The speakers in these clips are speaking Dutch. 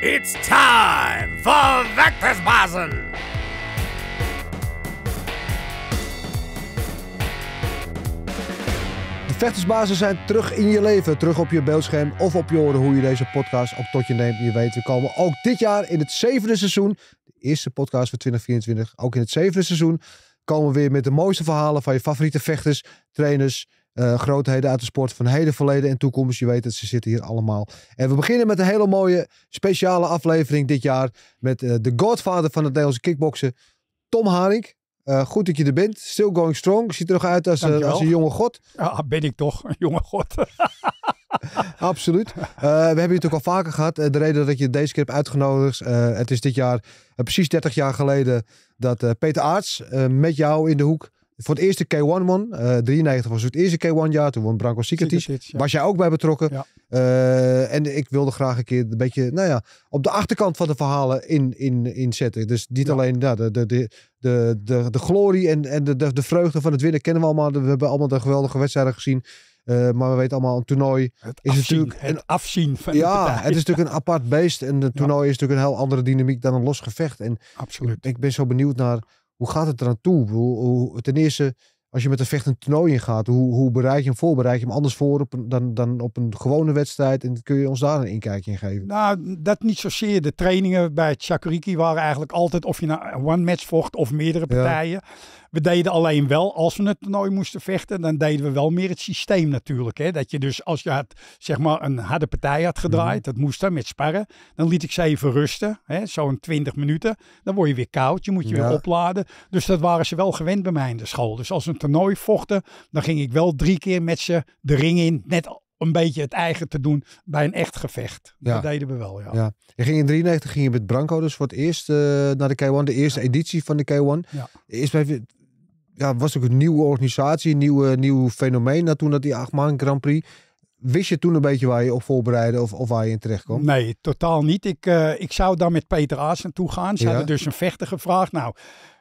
It's time for Vechtersbazen. De Vechtersbazen zijn terug in je leven, terug op je beeldscherm of op je oren hoe je deze podcast op tot je neemt. Je weet, we komen ook dit jaar in het zevende seizoen, de eerste podcast van 2024, ook in het zevende seizoen, komen we weer met de mooiste verhalen van je favoriete vechters, trainers, eh, grootheden uit de sport van heden, verleden en toekomst. Je weet het, ze zitten hier allemaal. En we beginnen met een hele mooie speciale aflevering dit jaar. Met eh, de godvader van het Nederlandse kickboksen, Tom Haring. Eh, goed dat je er bent. Still going strong. Ziet er nog uit als, als een jonge god. Ja, ah, ben ik toch, een jonge god. Absoluut. we hebben je natuurlijk al vaker gehad. de reden dat je deze keer hebt uitgenodigd. het is dit jaar precies 30 jaar geleden dat Peter Aarts met jou in de hoek voor het eerste K1 won. 93 eh, was het eerste K1 jaar. Toen won Branko Sikatic. Was jij ook bij betrokken. Eh, en ik wilde graag een keer een beetje nou ja, op de achterkant van de verhalen in, in, in zetten. Dus niet alleen nou, de, de, de, de, de, de glorie en, en de, de, de vreugde van het winnen kennen we allemaal. We hebben allemaal de geweldige wedstrijden gezien. Eh, maar we weten allemaal, een toernooi is afzien, natuurlijk... een afzien van Ja, het is natuurlijk een apart beest. En een toernooi is natuurlijk een heel andere dynamiek dan een los gevecht. En Absoluut. ik ben zo benieuwd naar hoe gaat het eraan toe? Hoe, ten eerste, als je met een vechtend toernooi ingaat, hoe, hoe bereid je hem voor? Bereid je hem anders voor op dan, dan op een gewone wedstrijd? En kun je ons daar een inkijkje in geven? Nou, dat niet zozeer. De trainingen bij Chakuriki waren eigenlijk altijd of je naar one match vocht of meerdere partijen we deden alleen wel, als we het toernooi moesten vechten, dan deden we wel meer het systeem natuurlijk. Hè? Dat je dus, als je had, zeg maar een harde partij had gedraaid, mhm. dat moest dan met sparren, dan liet ik ze even rusten, zo'n 20 minuten. Dan word je weer koud, je moet je weer opladen. Dus dat waren ze wel gewend bij mij in de school. Dus als we een toernooi vochten, dan ging ik wel drie keer met ze de ring in, net een beetje het eigen te doen bij een echt gevecht. Dat deden we wel, ja. ja. Je ging in 93 ging je met Branco dus voor het eerst eh, naar de K1, de eerste editie van de K1. Ja. Is bij, ja, was ook een nieuwe organisatie, een nieuw, nieuw fenomeen. Na toen dat die achtman Grand Prix. Wist je toen een beetje waar je op voorbereidde of, of waar je in terecht kwam? Nee, totaal niet. Ik, eh, ik zou dan met Peter Aas naartoe gaan. Ze hadden dus een vechter gevraagd. Nou,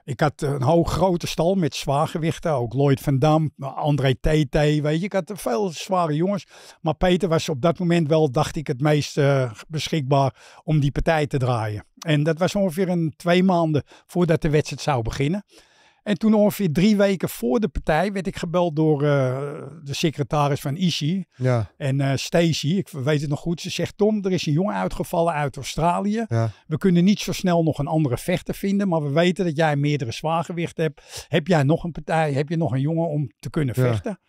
ik had een hoog grote stal met zwaargewichten. Ook Lloyd van Dam, André TT, weet je. Ik had veel zware jongens. Maar Peter was op dat moment wel, dacht ik, het meest eh, beschikbaar om die partij te draaien. En dat was ongeveer een twee maanden voordat de wedstrijd zou beginnen. En toen ongeveer drie weken voor de partij werd ik gebeld door eh, de secretaris van Ishi. Ja. En eh, Stacy, ik weet het nog goed, ze zegt Tom, er is een jongen uitgevallen uit Australië. We kunnen niet zo snel nog een andere vechter vinden, maar we weten dat jij meerdere zwaargewichten hebt. Heb jij nog een partij? Heb je nog een jongen om te kunnen ja. vechten?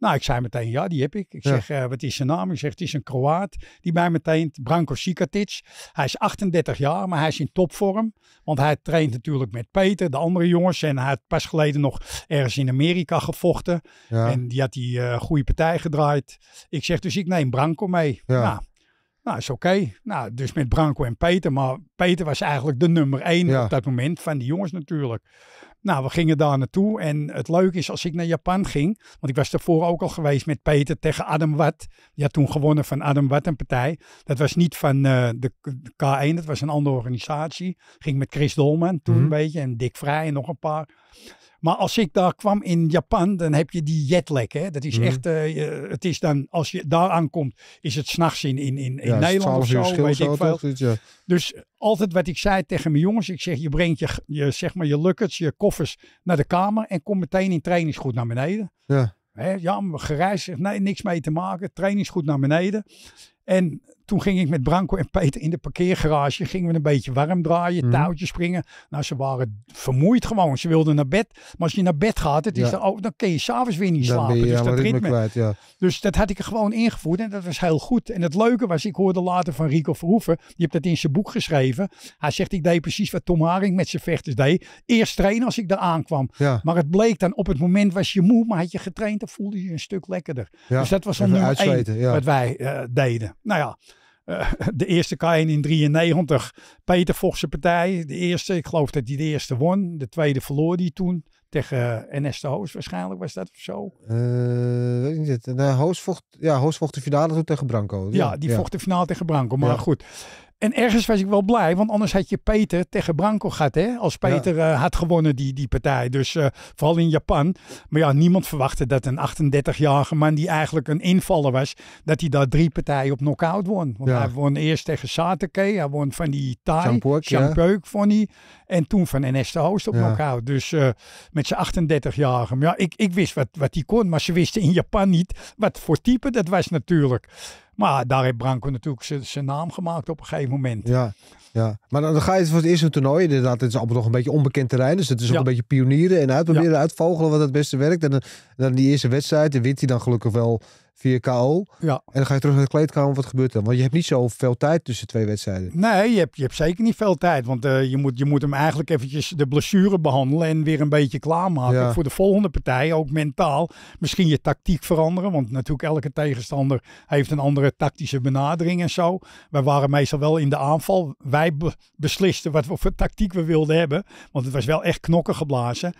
Nou, ik zei meteen, ja, die heb ik. Ik zeg, eh, wat is zijn naam? Ik zeg, het is een Kroaat. Die mij meteen, Branko Sikatic. Hij is 38 jaar, maar hij is in topvorm. Want hij traint natuurlijk met Peter, de andere jongens. En hij had pas geleden nog ergens in Amerika gevochten. En die had die uh, goede partij gedraaid. Ik zeg, dus ik neem Branko mee. Ja. Nou, nou, is oké. Nou, dus met Branko en Peter. Maar Peter was eigenlijk de nummer één op dat moment van die jongens natuurlijk. Nou, we gingen daar naartoe. En het leuke is, als ik naar Japan ging. Want ik was daarvoor ook al geweest met Peter tegen Adam Watt. Die had toen gewonnen van Adam Watt een partij. Dat was niet van eh, de, K1, dat was een andere organisatie. Ging met Chris Dolman toen mhm. een beetje. En Dick Vrij en nog een paar. Maar als ik daar kwam in Japan, dan heb je die jetlag. Hè? Dat is mhm. echt, eh, het is dan, als je daar aankomt, is het s'nachts in, in, in, in Nederland of zo, weet ik veel. Toch, dus altijd wat ik zei tegen mijn jongens, ik zeg je brengt je, je, zeg maar, je luckets, je koffers naar de kamer en kom meteen in trainingsgoed naar beneden. Ja. Hè, ja, gereisd, nee, niks mee te maken, trainingsgoed naar beneden. En toen ging ik met Branko en Peter in de parkeergarage. Gingen we een beetje warm draaien, mhm. touwtjes springen. Nou, ze waren vermoeid gewoon. Ze wilden naar bed. Maar als je naar bed gaat, het is dan, dan kun je s'avonds weer niet slapen. dus dat ritme. Kwijt, ja. Dus dat had ik er gewoon ingevoerd. En dat was heel goed. En het leuke was, ik hoorde later van Rico Verhoeven. Die hebt dat in zijn boek geschreven. Hij zegt, ik deed precies wat Tom Haring met zijn vechters deed. Eerst trainen als ik daar aankwam. Maar het bleek dan, op het moment was je moe. Maar had je getraind, dan voelde je een stuk lekkerder. Dus dat was dan nummer één wat wij eh, deden. Nou ja, eh, de eerste K1 in 93, Peter vochtse partij. De eerste, ik geloof dat hij de eerste won. De tweede verloor hij toen tegen Ernesto eh, Hoos waarschijnlijk, was dat of zo? Uh, weet ik niet. Hoos vocht, ja, Hoos vocht de finale toen tegen Branco. Ja, die vocht de finale tegen Branco. Maar goed, en ergens was ik wel blij, want anders had je Peter tegen Branco gehad. Hè? Als Peter eh, had gewonnen die, die partij. Dus eh, vooral in Japan. Maar ja, niemand verwachtte dat een 38-jarige man die eigenlijk een invaller was, dat hij daar drie partijen op knockout won. Want hij won eerst tegen Satake, hij won van die Thai, Champeuk van hij. En toen van NS de op ja. knockout. Dus eh, met zijn 38-jarige. Ja, ik, ik wist wat, wat hij kon, maar ze wisten in Japan niet wat voor type dat was natuurlijk. Maar daar heeft Branco natuurlijk zijn naam gemaakt op een gegeven moment. Ja, ja. maar dan, ga je voor het eerste toernooi. Inderdaad, het is allemaal nog een beetje onbekend terrein. Dus het is ook een beetje pionieren en uitproberen, uitvogelen wat het beste werkt. En dan, dan die eerste wedstrijd, en wint hij dan gelukkig wel via KO. Ja. En dan ga je terug naar de kleedkamer. Wat gebeurt er Want je hebt niet zoveel tijd tussen twee wedstrijden. Nee, je hebt, je hebt zeker niet veel tijd. Want eh, je, moet, je moet hem eigenlijk eventjes de blessure behandelen. En weer een beetje klaarmaken voor de volgende partij. Ook mentaal. Misschien je tactiek veranderen. Want natuurlijk elke tegenstander heeft een andere tactische benadering en zo. Wij waren meestal wel in de aanval. Wij beslisten wat voor tactiek we wilden hebben. Want het was wel echt knokken geblazen.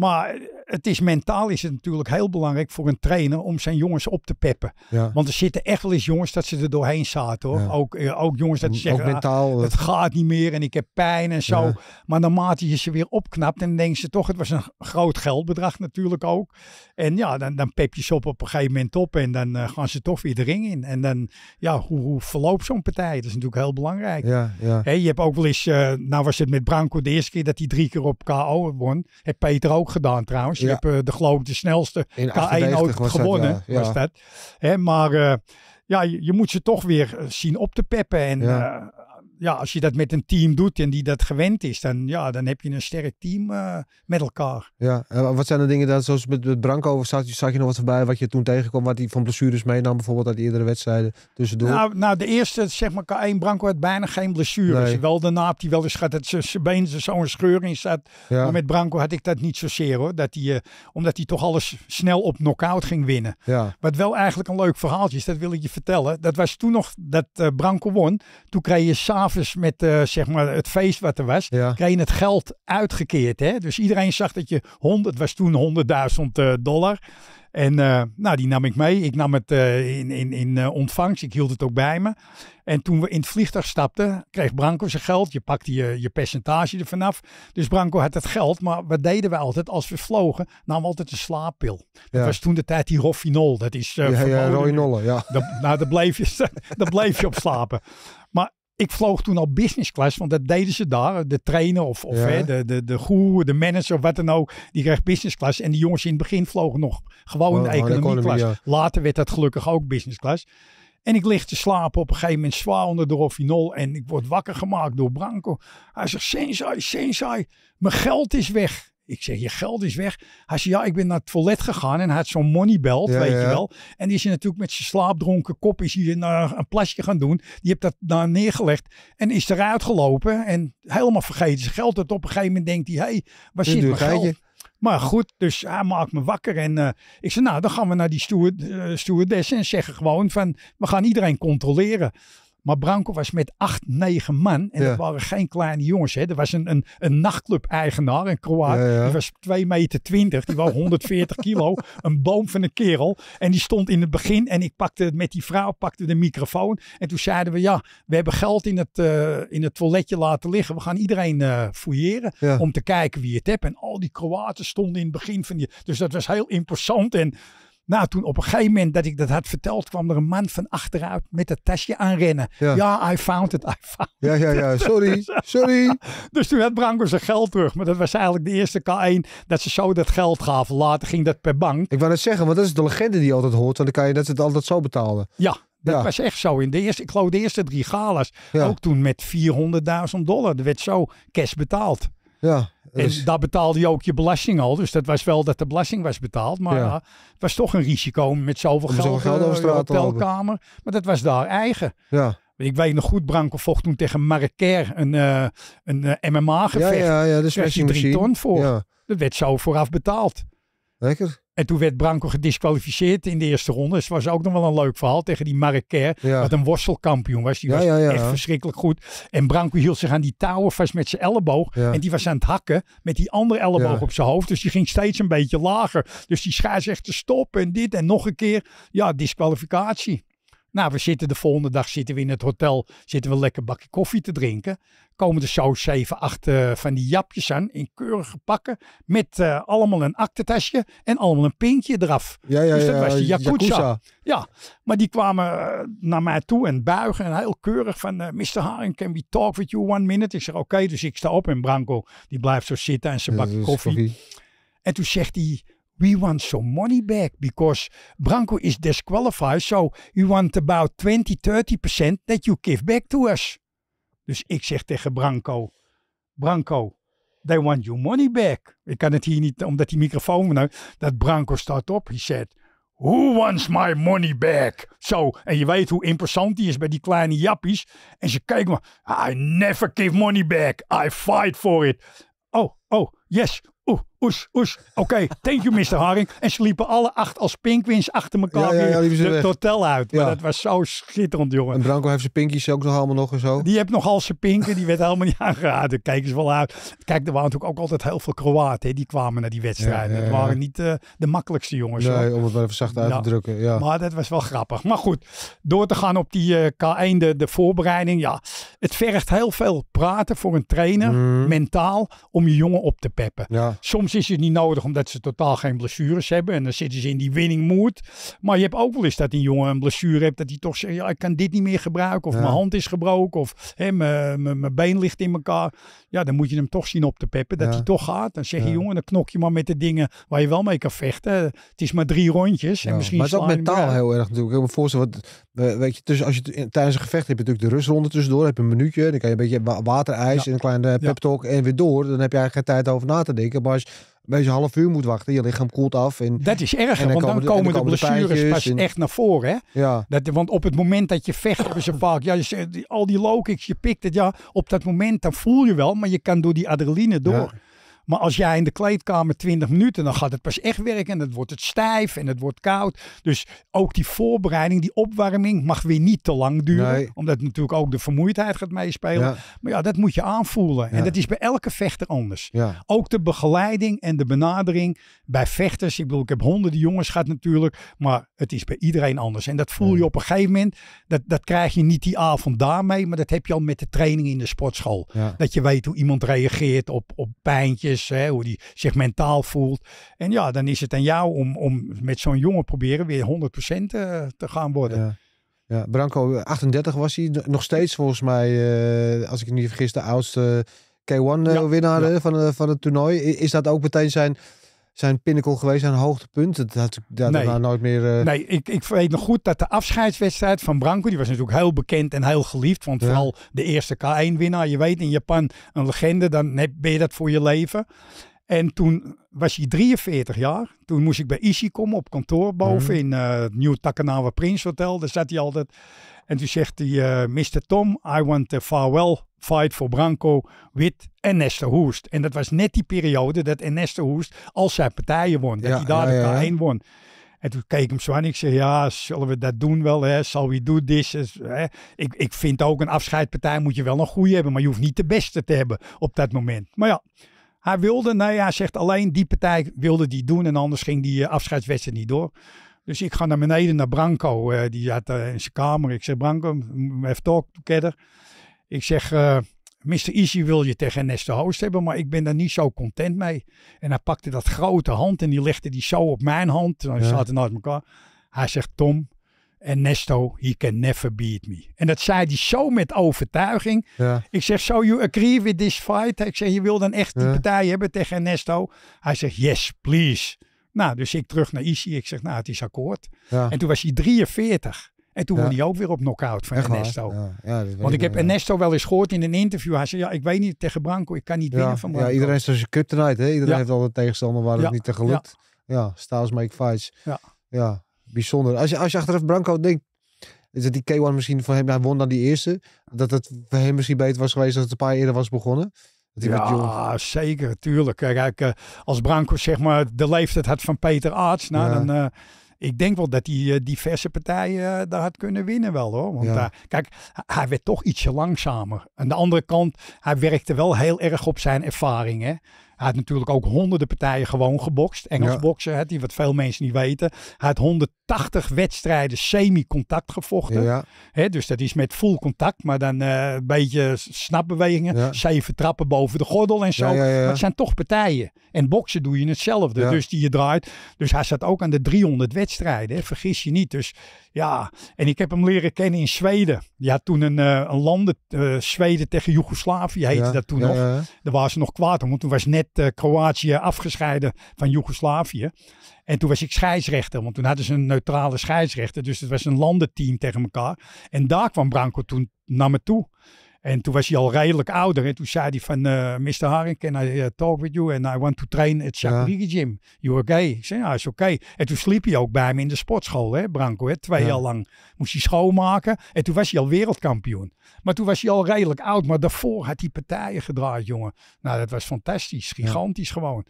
Maar het is mentaal is het natuurlijk heel belangrijk voor een trainer om zijn jongens op te peppen. Want er zitten echt wel eens jongens dat ze er doorheen zaten hoor. Ook, eh, ook jongens dat ze zeggen, ah, eh. het gaat niet meer en ik heb pijn en zo. Ja. Maar naarmate je ze weer opknapt en denken ze toch, het was een groot geldbedrag natuurlijk ook. En ja, dan, dan pep je ze op op een gegeven moment op en dan eh, gaan ze toch weer de ring in. En dan, ja, hoe, hoe verloopt zo'n partij? Dat is natuurlijk heel belangrijk. Ja, je hebt ook wel eens, nou was het met Branco de eerste keer dat hij drie keer op KO won. Heb Peter ook gedaan trouwens. Je hebt eh, de, geloof de snelste K1 ooit gewonnen. Was dat. Hè, maar eh, ja, je, moet ze toch weer eh, zien op te peppen. En ja, als je dat met een team doet en die dat gewend is, dan, ja, dan heb je een sterk team eh, met elkaar. Ja, en wat zijn de dingen, dan zoals met, met Branko, zag, zag je nog wat voorbij wat je toen tegenkwam, wat hij van blessures meenam bijvoorbeeld uit eerdere wedstrijden tussendoor? Nou, nou de eerste, zeg maar, K1, Branco had bijna geen blessures. Wel de had die wel eens gehad dat zijn been zo'n scheur in zat. Ja. Maar met Branco had ik dat niet zozeer hoor, dat hij, eh, omdat hij toch alles snel op knockout ging winnen. Ja. Wat wel eigenlijk een leuk verhaaltje is, dat wil ik je vertellen. Dat was toen nog dat eh, Branco won, toen kreeg je s'avonds met eh, zeg maar het feest wat er was, kreeg je het geld uitgekeerd. Hè? Dus iedereen zag dat je 100, was toen 100.000 eh, dollar. En eh, nou, die nam ik mee. Ik nam het in, in, in ontvangst. Ik hield het ook bij me. En toen we in het vliegtuig stapten, kreeg Branco zijn geld. Je pakte je, je percentage er vanaf. Dus Branco had het geld. Maar wat deden we altijd? Als we vlogen, namen we altijd een slaappil. Dat was toen de tijd die Roffinol. Dat is ja, ja, ja. Dat, nou, daar bleef, je, daar bleef je op slapen ik vloog toen al business class, want dat deden ze daar. De trainer of, of hè, de, de, de goer, de manager, of wat dan ook, die kreeg business class. En die jongens in het begin vlogen nog gewoon oh, de economie class. Later werd dat gelukkig ook business class. En ik lig te slapen op een gegeven moment zwaar onder de rofinol. En ik word wakker gemaakt door Branco. Hij zegt, Sensei, Sensei, mijn geld is weg. Ik zeg, je geld is weg. Hij zei, ja, ik ben naar het toilet gegaan en hij had zo'n money belt weet je wel. En die is hij natuurlijk met zijn slaapdronken kop is hier naar een plasje gaan doen. Die heeft dat daar neergelegd en is eruit gelopen en helemaal vergeten zijn geld. Dat op een gegeven moment denkt hij, hé, hey, waar zit mijn Maar goed, dus hij maakt me wakker. En eh, ik zei, nou, dan gaan we naar die steward, uh, eh, stewardess en zeggen gewoon van, we gaan iedereen controleren. Maar Branko was met acht, negen man. En dat waren geen kleine jongens. Hè. Er was een, een, een nachtclub-eigenaar, een Kroaat. Die was 2 meter 20. Die was 140 kilo. Een boom van een kerel. En die stond in het begin. En ik pakte met die vrouw pakte de microfoon. En toen zeiden we, ja, we hebben geld in het, eh, in het toiletje laten liggen. We gaan iedereen uh, fouilleren. Om te kijken wie het hebt. En al die Kroaten stonden in het begin van die... Dus dat was heel imposant. En nou, toen op een gegeven moment dat ik dat had verteld, kwam er een man van achteruit met het tasje aanrennen. Ja, ja I found it, I found Ja, ja, ja, sorry, sorry. dus toen had Branko zijn geld terug. Maar dat was eigenlijk de eerste K1 dat ze zo dat geld gaven. Later ging dat per bank. Ik wou net zeggen, want dat is de legende die altijd hoort. Want dan kan je dat ze het altijd zo betaalden. Ja, dat was echt zo. In de eerste, ik geloof de eerste drie galas. Ook toen met 400.000 dollar. Er werd zo cash betaald. Ja. En dus- daar betaalde je ook je belasting al. Dus dat was wel dat de belasting was betaald. Maar het was toch een risico met zoveel geld. Zoveel geld eh, hotelkamer. Maar dat was daar eigen. Ja. Ik weet nog goed, Branko vocht toen tegen Marrakeer een, eh, een eh, MMA-gevecht. Ja, ja, ja, drie ton voor. Ja. Dat werd zo vooraf betaald. Lekker. En toen werd Branco gedisqualificeerd in de eerste ronde. Dus was ook nog wel een leuk verhaal tegen die Marrakeer. Wat een worstelkampioen was. Die was echt verschrikkelijk goed. En Branco hield zich aan die touwen vast met zijn elleboog. En die was aan het hakken met die andere elleboog op zijn hoofd. Dus die ging steeds een beetje lager. Dus die schaar zegt te stop en dit en nog een keer. Ja, disqualificatie. Nou, we zitten de volgende dag zitten we in het hotel, zitten we lekker bakje koffie te drinken. Komen er zo zeven, acht uh, van die japjes aan in keurige pakken. Met uh, allemaal een aktentasje en allemaal een pintje eraf. Ja, ja, dus dat was de Yakuza. Ja, maar die kwamen eh, naar mij toe en buigen en heel keurig van... Mr. Haring, can we talk with you one minute? Ik zeg oké, dus ik sta op en Branko die blijft zo zitten en zijn bakje koffie. En toen zegt hij we want some money back because Branco is disqualified. So you want about 20, 30% that you give back to us. Dus ik zeg tegen Branco, Branko, they want your money back. Ik kan het hier niet, omdat die microfoon, nou, dat Branco staat op. He said, who wants my money back? Zo, en je weet hoe imposant die is bij die kleine jappies. En ze kijken maar, I never give money back. I fight for it. Oh, oh, yes, oes, oes. Oké, thank you Mr. Haring. En ze liepen alle acht als pinkwins achter elkaar ja, het hotel uit. Maar dat was zo schitterend, jongen. En Branko heeft zijn pinkies ook nog allemaal nog en zo? Die heeft nogal zijn pinken, die werd helemaal niet aangeraden. Kijk eens wel uit. Kijk, er waren natuurlijk ook altijd heel veel Kroaten, die kwamen naar die wedstrijden. Het waren niet eh, de makkelijkste jongens. Nee, om het wel even zacht uit te drukken. Ja. Maar dat was wel grappig. Maar goed, door te gaan op die uh, eh, K1, de, de, voorbereiding. Ja, het vergt heel veel praten voor een trainer, mhm. mentaal, om je jongen op te peppen. Soms is het niet nodig omdat ze totaal geen blessures hebben. En dan zitten ze in die winning mood. Maar je hebt ook wel eens dat een jongen een blessure hebt. Dat hij toch zegt, ja, ik kan dit niet meer gebruiken. Of mijn hand is gebroken. Of hè, mijn, mijn, mijn been ligt in elkaar. Ja, dan moet je hem toch zien op te peppen. Dat hij toch gaat. Dan zeg je, jongen, dan knok je maar met de dingen waar je wel mee kan vechten. Het is maar drie rondjes. En misschien maar het is ook mentaal heel erg natuurlijk. Ik me voorstellen, wat, weet je, tussen, als je, tijdens een gevecht heb je natuurlijk de rustronde tussendoor. heb je een minuutje. Dan kan je een beetje water, ijs en een kleine pep talk en weer door. Dan heb je eigenlijk geen tijd over na te denken. Maar een half uur moet wachten. Je lichaam koelt af. En, dat is erg, want dan, komen, de, blessures pas echt naar voren. Hè? Ja. Dat, want op het moment dat je vecht, op zijn balk, ja, al die low kicks, je pikt het. Ja, op dat moment, dan voel je wel, maar je kan door die adrenaline door. Maar als jij in de kleedkamer 20 minuten, dan gaat het pas echt werken. En dan wordt het stijf en het wordt koud. Dus ook die voorbereiding, die opwarming mag weer niet te lang duren. Omdat natuurlijk ook de vermoeidheid gaat meespelen. Maar ja, dat moet je aanvoelen. En dat is bij elke vechter anders. Ook de begeleiding en de benadering bij vechters. Ik bedoel, ik heb honderden jongens gehad natuurlijk. Maar het is bij iedereen anders. En dat voel je op een gegeven moment. Dat, dat krijg je niet die avond daarmee. Maar dat heb je al met de training in de sportschool. Dat je weet hoe iemand reageert op, op pijntjes hoe hij zich mentaal voelt. En ja, dan is het aan jou om, om met zo'n jongen proberen weer 100% te, eh, te gaan worden. Ja. Branco, 38 was hij. Nog steeds volgens mij, eh, als ik me niet vergis, de oudste K1-winnaar eh, van, van het toernooi. Is dat ook meteen zijn zijn pinnacle geweest aan hoogtepunt. Dat had ik daarna nooit meer... Eh, nee, ik, ik weet nog goed dat de afscheidswedstrijd van Branco... die was natuurlijk heel bekend en heel geliefd. Want vooral de eerste K1-winnaar. Je weet, in Japan een legende. Dan ben je dat voor je leven. En toen was hij 43 jaar. Toen moest ik bij Ishi komen op kantoor boven... Mhm. in uh, het nieuw Takanawa Prins Hotel. Daar zat hij altijd... En toen zegt hij, uh, Mr. Tom, I want a farewell fight for Branco with Ernesto Hoest. En dat was net die periode dat Ernesto Hoest al zijn partijen won. Dat hij daar ja, won. En toen keek ik hem zo aan. Ik zei, ja, zullen we dat doen wel? Hè? Zal we do this? Hè? Ik, ik vind ook, een afscheidpartij moet je wel een goede hebben. Maar je hoeft niet de beste te hebben op dat moment. Maar ja, hij wilde, nou ja, zegt alleen die partij wilde die doen. En anders ging die eh, afscheidswedstrijd niet door. Dus ik ga naar beneden naar Branco. Eh, die zat eh, in zijn kamer. Ik zeg, Branco, have talk together. Ik zeg, uh, eh, Mr. Easy wil je tegen Nesto Host hebben, maar ik ben daar niet zo content mee. En hij pakte dat grote hand en die legde die zo op mijn hand. Dan ja. zaten naast elkaar. Hij zegt, Tom, Nesto, he can never beat me. En dat zei hij zo met overtuiging. Ik zeg, so you agree with this fight? Ik zeg, je wil dan echt die ja. partij hebben tegen Nesto. Hij zegt, yes, please. Nou, dus ik terug naar IC. Ik zeg, nou, het is akkoord. En toen was hij 43. En toen ja. won hij ook weer op knockout van Ernesto. Want ik heb Ernesto wel eens gehoord in een interview. Hij zei, ja, ik weet niet, tegen Branco, ik kan niet winnen van Branco. Ja, iedereen is zijn kut tonight. Hè? Iedereen heeft altijd tegenstander waar het niet te gelukt. Ja, styles make fights. Ja. ja, bijzonder. Als je, als je achteraf Branco denkt, is dat die K1 misschien voor hem, hij won dan die eerste. Dat het voor hem misschien beter was geweest als het een paar eerder was begonnen ja, zeker, tuurlijk. Kijk, eh, als Branco zeg maar de leeftijd had van Peter Arts, nou, dan, eh, ik denk wel dat hij eh, diverse partijen daar had kunnen winnen wel hoor. Want kijk, hij werd toch ietsje langzamer. Aan de andere kant, hij werkte wel heel erg op zijn ervaringen. Hij had natuurlijk ook honderden partijen gewoon gebokst. Engels boksen, hè, die wat veel mensen niet weten. Hij had 180 wedstrijden semi-contact gevochten. Hè, dus dat is met full contact, maar dan eh, een beetje snapbewegingen. Ja. Zeven trappen boven de gordel en zo. Maar het zijn toch partijen. En boksen doe je hetzelfde. Dus die je draait. Dus hij zat ook aan de 300 wedstrijden. Hè, vergis je niet. Dus ja, en ik heb hem leren kennen in Zweden. Ja, toen een, uh, een landen, eh, Zweden tegen Joegoslavië heette dat toen nog. Daar waren ze nog kwaad om, want toen was net eh, Kroatië afgescheiden van Joegoslavië. En toen was ik scheidsrechter, want toen hadden ze een neutrale scheidsrechter. Dus het was een landenteam tegen elkaar. En daar kwam Branko toen naar me toe. En toen was hij al redelijk ouder. En toen zei hij van, uh, eh, Mr. Haring, can I eh, talk with you? And I want to train at Shakurigi Gym. You okay? Ik zei, ja, is oké. Okay. En toen sliep hij ook bij me in de sportschool, hè, Branko. Hè, twee jaar lang moest hij schoonmaken. En toen was hij al wereldkampioen. Maar toen was hij al redelijk oud. Maar daarvoor had hij partijen gedraaid, jongen. Nou, dat was fantastisch. Gigantisch gewoon.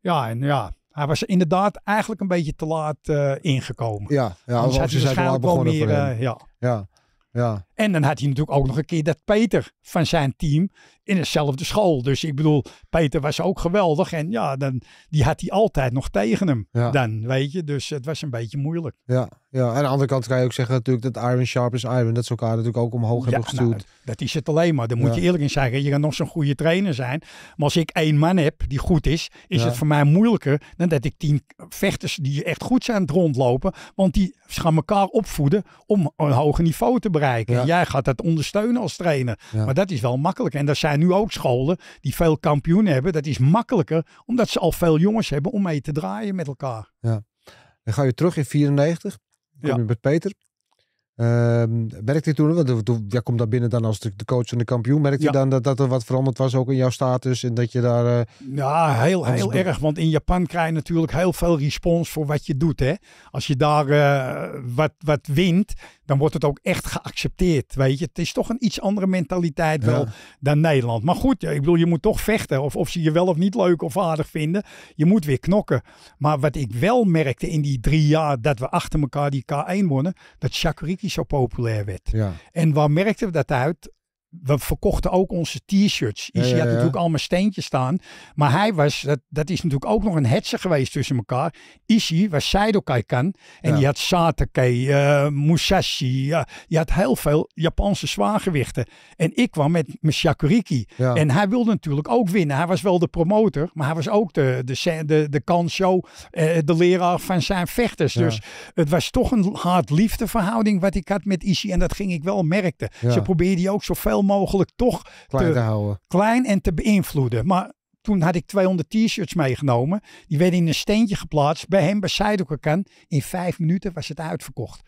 Ja, en ja, hij was inderdaad eigenlijk een beetje te laat eh, ingekomen. Ja, ja Anders had hij waarschijnlijk wel meer... ja. ja, ja. En dan had hij natuurlijk ook nog een keer dat Peter van zijn team in dezelfde school. Dus ik bedoel, Peter was ook geweldig. En ja, dan, die had hij altijd nog tegen hem dan, weet je. Dus het was een beetje moeilijk. Ja, ja, aan de andere kant kan je ook zeggen natuurlijk dat Iron Sharp is Iron. Dat ze elkaar natuurlijk ook omhoog hebben nou, gestuurd. dat is het alleen maar. Daar moet je eerlijk in zeggen. Je kan nog zo'n goede trainer zijn. Maar als ik één man heb die goed is, is het voor mij moeilijker dan dat ik tien vechters die echt goed zijn rondlopen. Want die gaan elkaar opvoeden om een hoger niveau te bereiken jij gaat dat ondersteunen als trainer. Maar dat is wel makkelijk. En er zijn nu ook scholen die veel kampioenen hebben. Dat is makkelijker, omdat ze al veel jongens hebben om mee te draaien met elkaar. Ja. Dan ga je terug in 94. Kom je met Peter. merkte ehm, je toen, want jij ja, komt daar binnen dan als de, coach en de kampioen, merkte je dan dat, dat er wat veranderd was ook in jouw status en dat je daar... Uh, ja, heel, heel erg, want in Japan krijg je natuurlijk heel veel respons voor wat je doet. Hè? Als je daar eh, wat, wat wint, dan wordt het ook echt geaccepteerd. Weet je, het is toch een iets andere mentaliteit wel dan Nederland. Maar goed, ik bedoel, je moet toch vechten. Of, of ze je wel of niet leuk of aardig vinden. Je moet weer knokken. Maar wat ik wel merkte in die drie jaar dat we achter elkaar die K1 wonnen, dat Shakuriki zo populair werd. Ja. En waar merkten we dat uit? we verkochten ook onze t-shirts. Isi had natuurlijk allemaal steentjes staan. Maar hij was, dat, dat is natuurlijk ook nog een hetze geweest tussen elkaar. Isi was Seido Kan En die had Satake, eh, Musashi. hij eh, had heel veel Japanse zwaargewichten. En ik kwam met mijn Shakuriki. En hij wilde natuurlijk ook winnen. Hij was wel de promotor. Maar hij was ook de, de, de, de Uh, de leraar van zijn vechters. Dus het was toch een hard liefdeverhouding wat ik had met Isi. En dat ging ik wel merkte. Ze probeerde ook zoveel mogelijk toch klein te, Klein en te beïnvloeden. Maar toen had ik 200 t-shirts meegenomen. Die werden in een steentje geplaatst. Bij hem, bij Zuidoekerkan. In vijf minuten was het uitverkocht.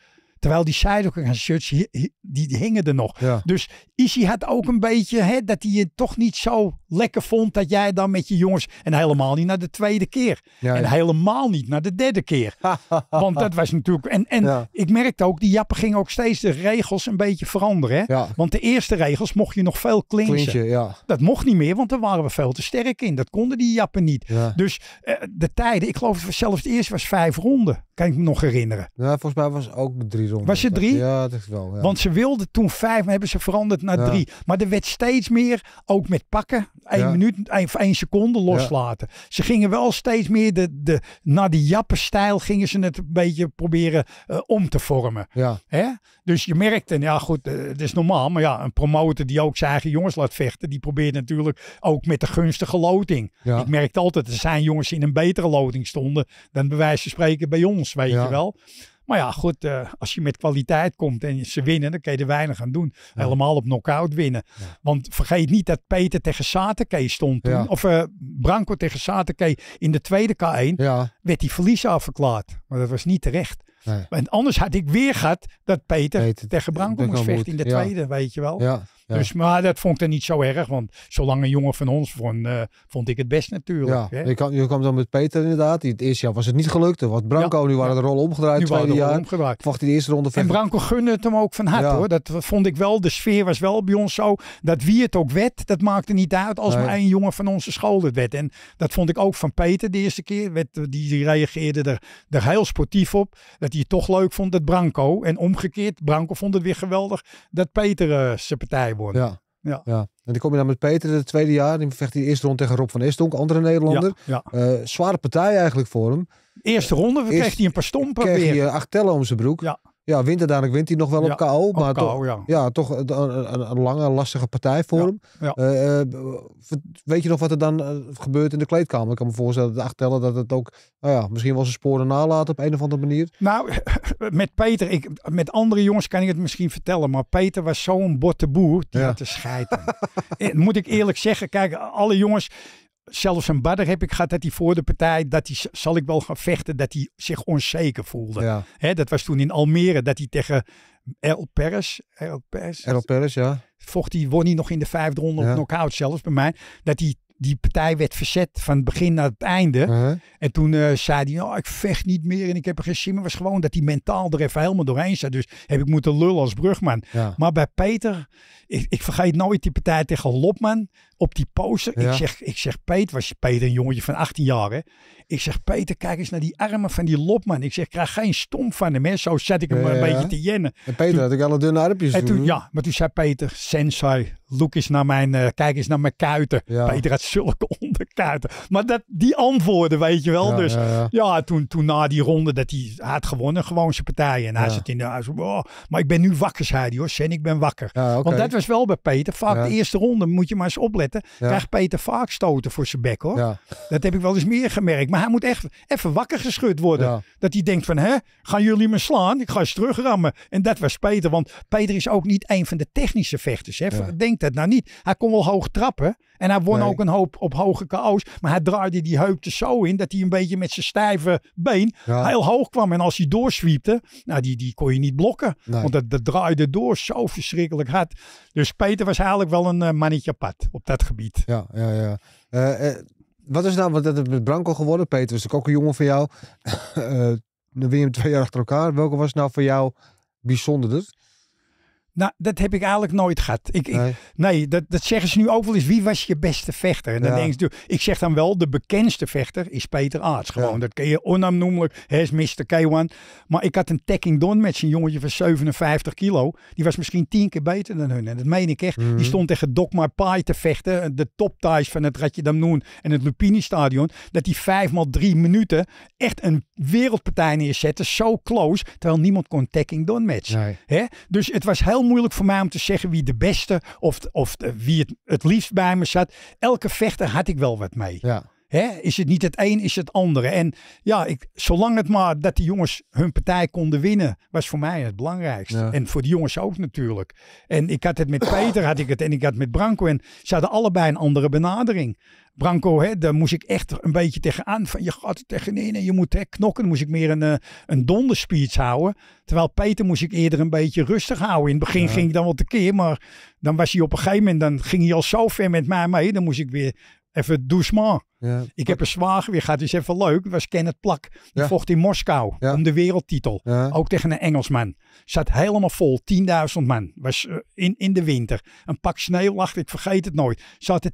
Terwijl die Seidokken en shirts, die, die hingen er nog. Dus Isi had ook een beetje hè, dat hij het toch niet zo lekker vond dat jij dan met je jongens. En helemaal niet naar de tweede keer. en helemaal niet naar de derde keer. Want dat was natuurlijk. En, en ik merkte ook, die jappen gingen ook steeds de regels een beetje veranderen. Hè? Want de eerste regels mocht je nog veel klinken. Dat mocht niet meer, want daar waren we veel te sterk in. Dat konden die jappen niet. Dus eh, de tijden, ik geloof zelfs het eerste was vijf ronden. Kan ik me nog herinneren. Ja, volgens mij was het ook drie was je drie? Ja, dat is wel. Want ze wilden toen vijf, maar hebben ze veranderd naar drie. Maar er werd steeds meer, ook met pakken, één minuut één, één seconde loslaten. Ze gingen wel steeds meer, de, de, naar die jappenstijl gingen ze het een beetje proberen eh, om te vormen. Ja. Hè? Dus je merkte, nou ja goed, eh, het is normaal, maar ja, een promotor die ook zijn eigen jongens laat vechten, die probeert natuurlijk ook met de gunstige loting. Ik merkte altijd, er zijn jongens die in een betere loting stonden dan bij wijze van spreken bij ons, weet je wel. Maar ja, goed, eh, als je met kwaliteit komt en ze winnen, dan kun je er weinig aan doen. Helemaal op knockout winnen. Want vergeet niet dat Peter tegen Satekee stond toen. Of uh, eh, Branco tegen Satekee in de tweede K1. Werd die verlies afverklaard. Maar dat was niet terecht. Nee. Want anders had ik weer gehad dat Peter, tegen Branco moest vechten in de tweede, weet je wel. Ja. Dus, maar dat vond ik dan niet zo erg, want zolang een jongen van ons vond, eh, vond ik het best natuurlijk. Ja, hè? Je, kwam, kwam dan met Peter inderdaad. het eerste jaar was het niet gelukt. Want Branco, nu waren de rollen omgedraaid. Nu tweede jaar. Omgedraaid. Wacht in de eerste ronde. En Branco gunde het hem ook van harte hoor. Dat vond ik wel. De sfeer was wel bij ons zo. Dat wie het ook werd, dat maakte niet uit als maar één jongen van onze school het werd. En dat vond ik ook van Peter de eerste keer. die, reageerde er, er heel sportief op. Dat hij het toch leuk vond dat Branco. En omgekeerd, Branco vond het weer geweldig dat Peter eh, zijn partij ja. Ja. ja. En dan kom je dan met Peter het tweede jaar. Die vecht die eerste ronde tegen Rob van Estonk, andere Nederlander. Ja, eh, zware partij eigenlijk voor hem. Eerste ronde Eerst, kreeg hij een paar stompen kreeg hij eh, acht tellen om zijn broek. Ja. Ja, wint uiteindelijk wint hij nog wel op KO. Maar toch, ja. toch een, lange, lastige partij voor hem. Uh, weet je nog wat er dan gebeurt in de kleedkamer? Ik kan me voorstellen dat acht dat het ook, nou ja, misschien wel zijn sporen nalaat op een of andere manier. Nou, met Peter, ik, met andere jongens kan ik het misschien vertellen, maar Peter was zo'n botte boer, die ja. had te scheiden. Moet ik eerlijk zeggen, kijk, alle jongens, zelfs een badder heb ik gehad dat hij voor de partij, dat hij zal ik wel gaan vechten, dat hij zich onzeker voelde. Ja. Hè, dat was toen in Almere, dat hij tegen El Peres, El Peres, El Peres ja. Vocht hij, won hij nog in de vijfde ronde ja. knock zelfs bij mij. Dat hij die partij werd verzet van het begin naar het einde. Uh-huh. En toen eh, zei hij, oh, ik vecht niet meer en ik heb er geen zin meer. was gewoon dat die mentaal er even helemaal doorheen zat. Dus heb ik moeten lullen als brugman. Maar bij Peter, ik, ik, vergeet nooit die partij tegen Lopman op die poster. Ik, zeg, ik zeg, Peter, was Peter een jongetje van 18 jaar hè? Ik zeg, Peter, kijk eens naar die armen van die Lopman. Ik zeg, krijg geen stom van hem hè? Zo zet ik hem een beetje te jennen. En Peter had ik alle dunne armpjes En toen, ja, maar toen zei Peter, sensei, Look eens naar mijn, eh, kijk eens naar mijn kuiten. Ja. Peter had zulke onderkuiten. Maar dat, die antwoorden, weet je wel. dus ja, toen, toen na die ronde, dat hij, had gewonnen, gewoon zijn partijen. En hij zit in de huis. Oh, maar ik ben nu wakker, zei hij hoor. ik ben wakker. Want dat was wel bij Peter. Vaak de eerste ronde, moet je maar eens opletten. Krijgt Peter vaak stoten voor zijn bek hoor. Dat heb ik wel eens meer gemerkt. Maar hij moet echt even wakker geschud worden. Dat hij denkt van, hè, gaan jullie me slaan? Ik ga eens terugrammen. En dat was Peter. Want Peter is ook niet een van de technische vechters. Hè. Denk dat nou niet. Hij kon wel hoog trappen. En hij won ook een hoop op hoge kous. Maar hij draaide die heupte zo in dat hij een beetje met zijn stijve been heel hoog kwam. En als hij doorswiepte, nou die, die kon je niet blokken. Want dat, dat draaide door zo verschrikkelijk hard. Dus Peter was eigenlijk wel een eh, mannetje apart op dat gebied. Ja, ja, ja. Eh, eh, wat is nou, wat dat met Branco geworden. Peter is ook een jongen van jou. dan win hem twee jaar achter elkaar. Welke was nou voor jou dus? Nou, dat heb ik eigenlijk nooit gehad. Ik, nee, dat, dat, zeggen ze nu ook wel eens. Wie was je beste vechter? En dan denk ik, ik zeg dan wel, de bekendste vechter is Peter Aarts. Gewoon, dat kun je onnoemelijk. Hij is Mr. K1. Maar ik had een tacking Don met zijn jongetje van 57 kilo. Die was misschien tien keer beter dan hun. En dat meen ik echt. Mhm. Die stond tegen Dogma Pai te vechten. De top ties van het Ratje Damnoen en het Lupini Stadion. Dat die vijf maal drie minuten echt een wereldpartij neerzette. Zo close. Terwijl niemand kon tacking Don matchen. Dus het was heel moeilijk voor mij om te zeggen wie de beste of, of wie het, het liefst bij me zat. Elke vechter had ik wel wat mee. Ja. Is het niet het een, is het andere. En ja, ik, zolang het maar dat die jongens hun partij konden winnen, was voor mij het belangrijkste. En voor die jongens ook natuurlijk. En ik had het met Peter, had ik het, en ik had met Branko. En ze hadden allebei een andere benadering. Branko, hè, daar moest ik echt een beetje tegenaan. Van je gaat er tegenin en je moet hè, knokken. moest ik meer een, eh, een donderspeech houden. Terwijl Peter moest ik eerder een beetje rustig houden. In het begin ging ik dan wel keer. Maar dan was hij op een gegeven moment, dan ging hij al zo ver met mij mee. Dan moest ik weer Even doucement. Ja. Ik heb een zwager weer gehad, die is even leuk. was Kenneth Plak. Die vocht in Moskou om de wereldtitel. Ook tegen een Engelsman. Zat helemaal vol, 10.000 man. Was eh, in, in de winter. Een pak sneeuw lag, ik vergeet het nooit. Zaten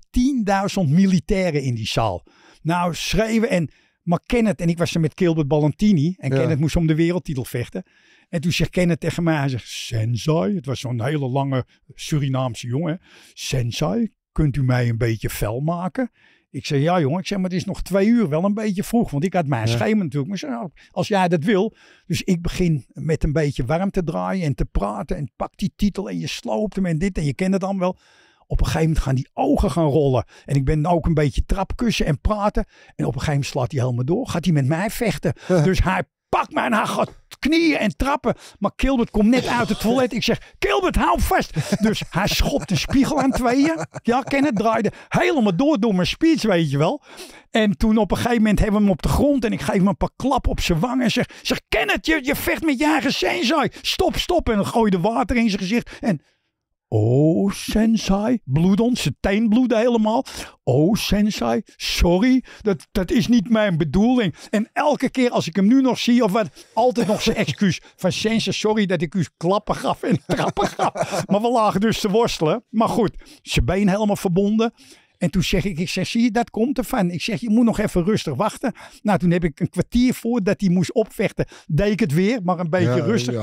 10.000 militairen in die zaal. Nou, schreeuwen en... Maar Kenneth, en ik was er met Gilbert Ballantini. En Kenneth moest om de wereldtitel vechten. En toen zegt Kenneth tegen mij, hij zegt, Sensei. Het was zo'n hele lange Surinaamse jongen. Sensei, kunt u mij een beetje fel maken? Ik zei, ja jongen, ik maar het is nog twee uur, wel een beetje vroeg. Want ik had mijn ja. schema natuurlijk. Maar nou, als jij dat wil. Dus ik begin met een beetje warm te draaien en te praten. En pak die titel en je sloopt hem en dit. En je kent het dan wel. Op een gegeven moment gaan die ogen gaan rollen. En ik ben ook een beetje trapkussen en praten. En op een gegeven moment slaat hij helemaal door. Gaat hij met mij vechten. Dus hij pakt mij en hij knieën en trappen. Maar Kilbert komt net uit het toilet. Ik zeg, Kilbert, hou vast. Dus hij schopt de spiegel aan tweeën. Ja, ken het, draaide helemaal door door mijn speech, weet je wel. En toen op een gegeven moment hebben we hem op de grond. En ik geef hem een paar klap op zijn wang. En zeg, zeg Kenneth, je, je vecht met je eigen sensei. Stop, stop. En dan gooi de water in zijn gezicht. En Oh, sensei. Bloed ons, zijn teen bloedde helemaal. Oh, sensei, sorry. Dat, dat is niet mijn bedoeling. En elke keer als ik hem nu nog zie, of wat, altijd nog zijn excuus. Van sensei, sorry dat ik u klappen gaf en trappen gaf. Maar we lagen dus te worstelen. Maar goed, zijn been helemaal verbonden. En toen zeg ik, ik zeg, zie je, dat komt ervan. Ik zeg, je moet nog even rustig wachten. Nou, toen heb ik een kwartier voordat hij moest opvechten, deed ik het weer, maar een beetje rustig.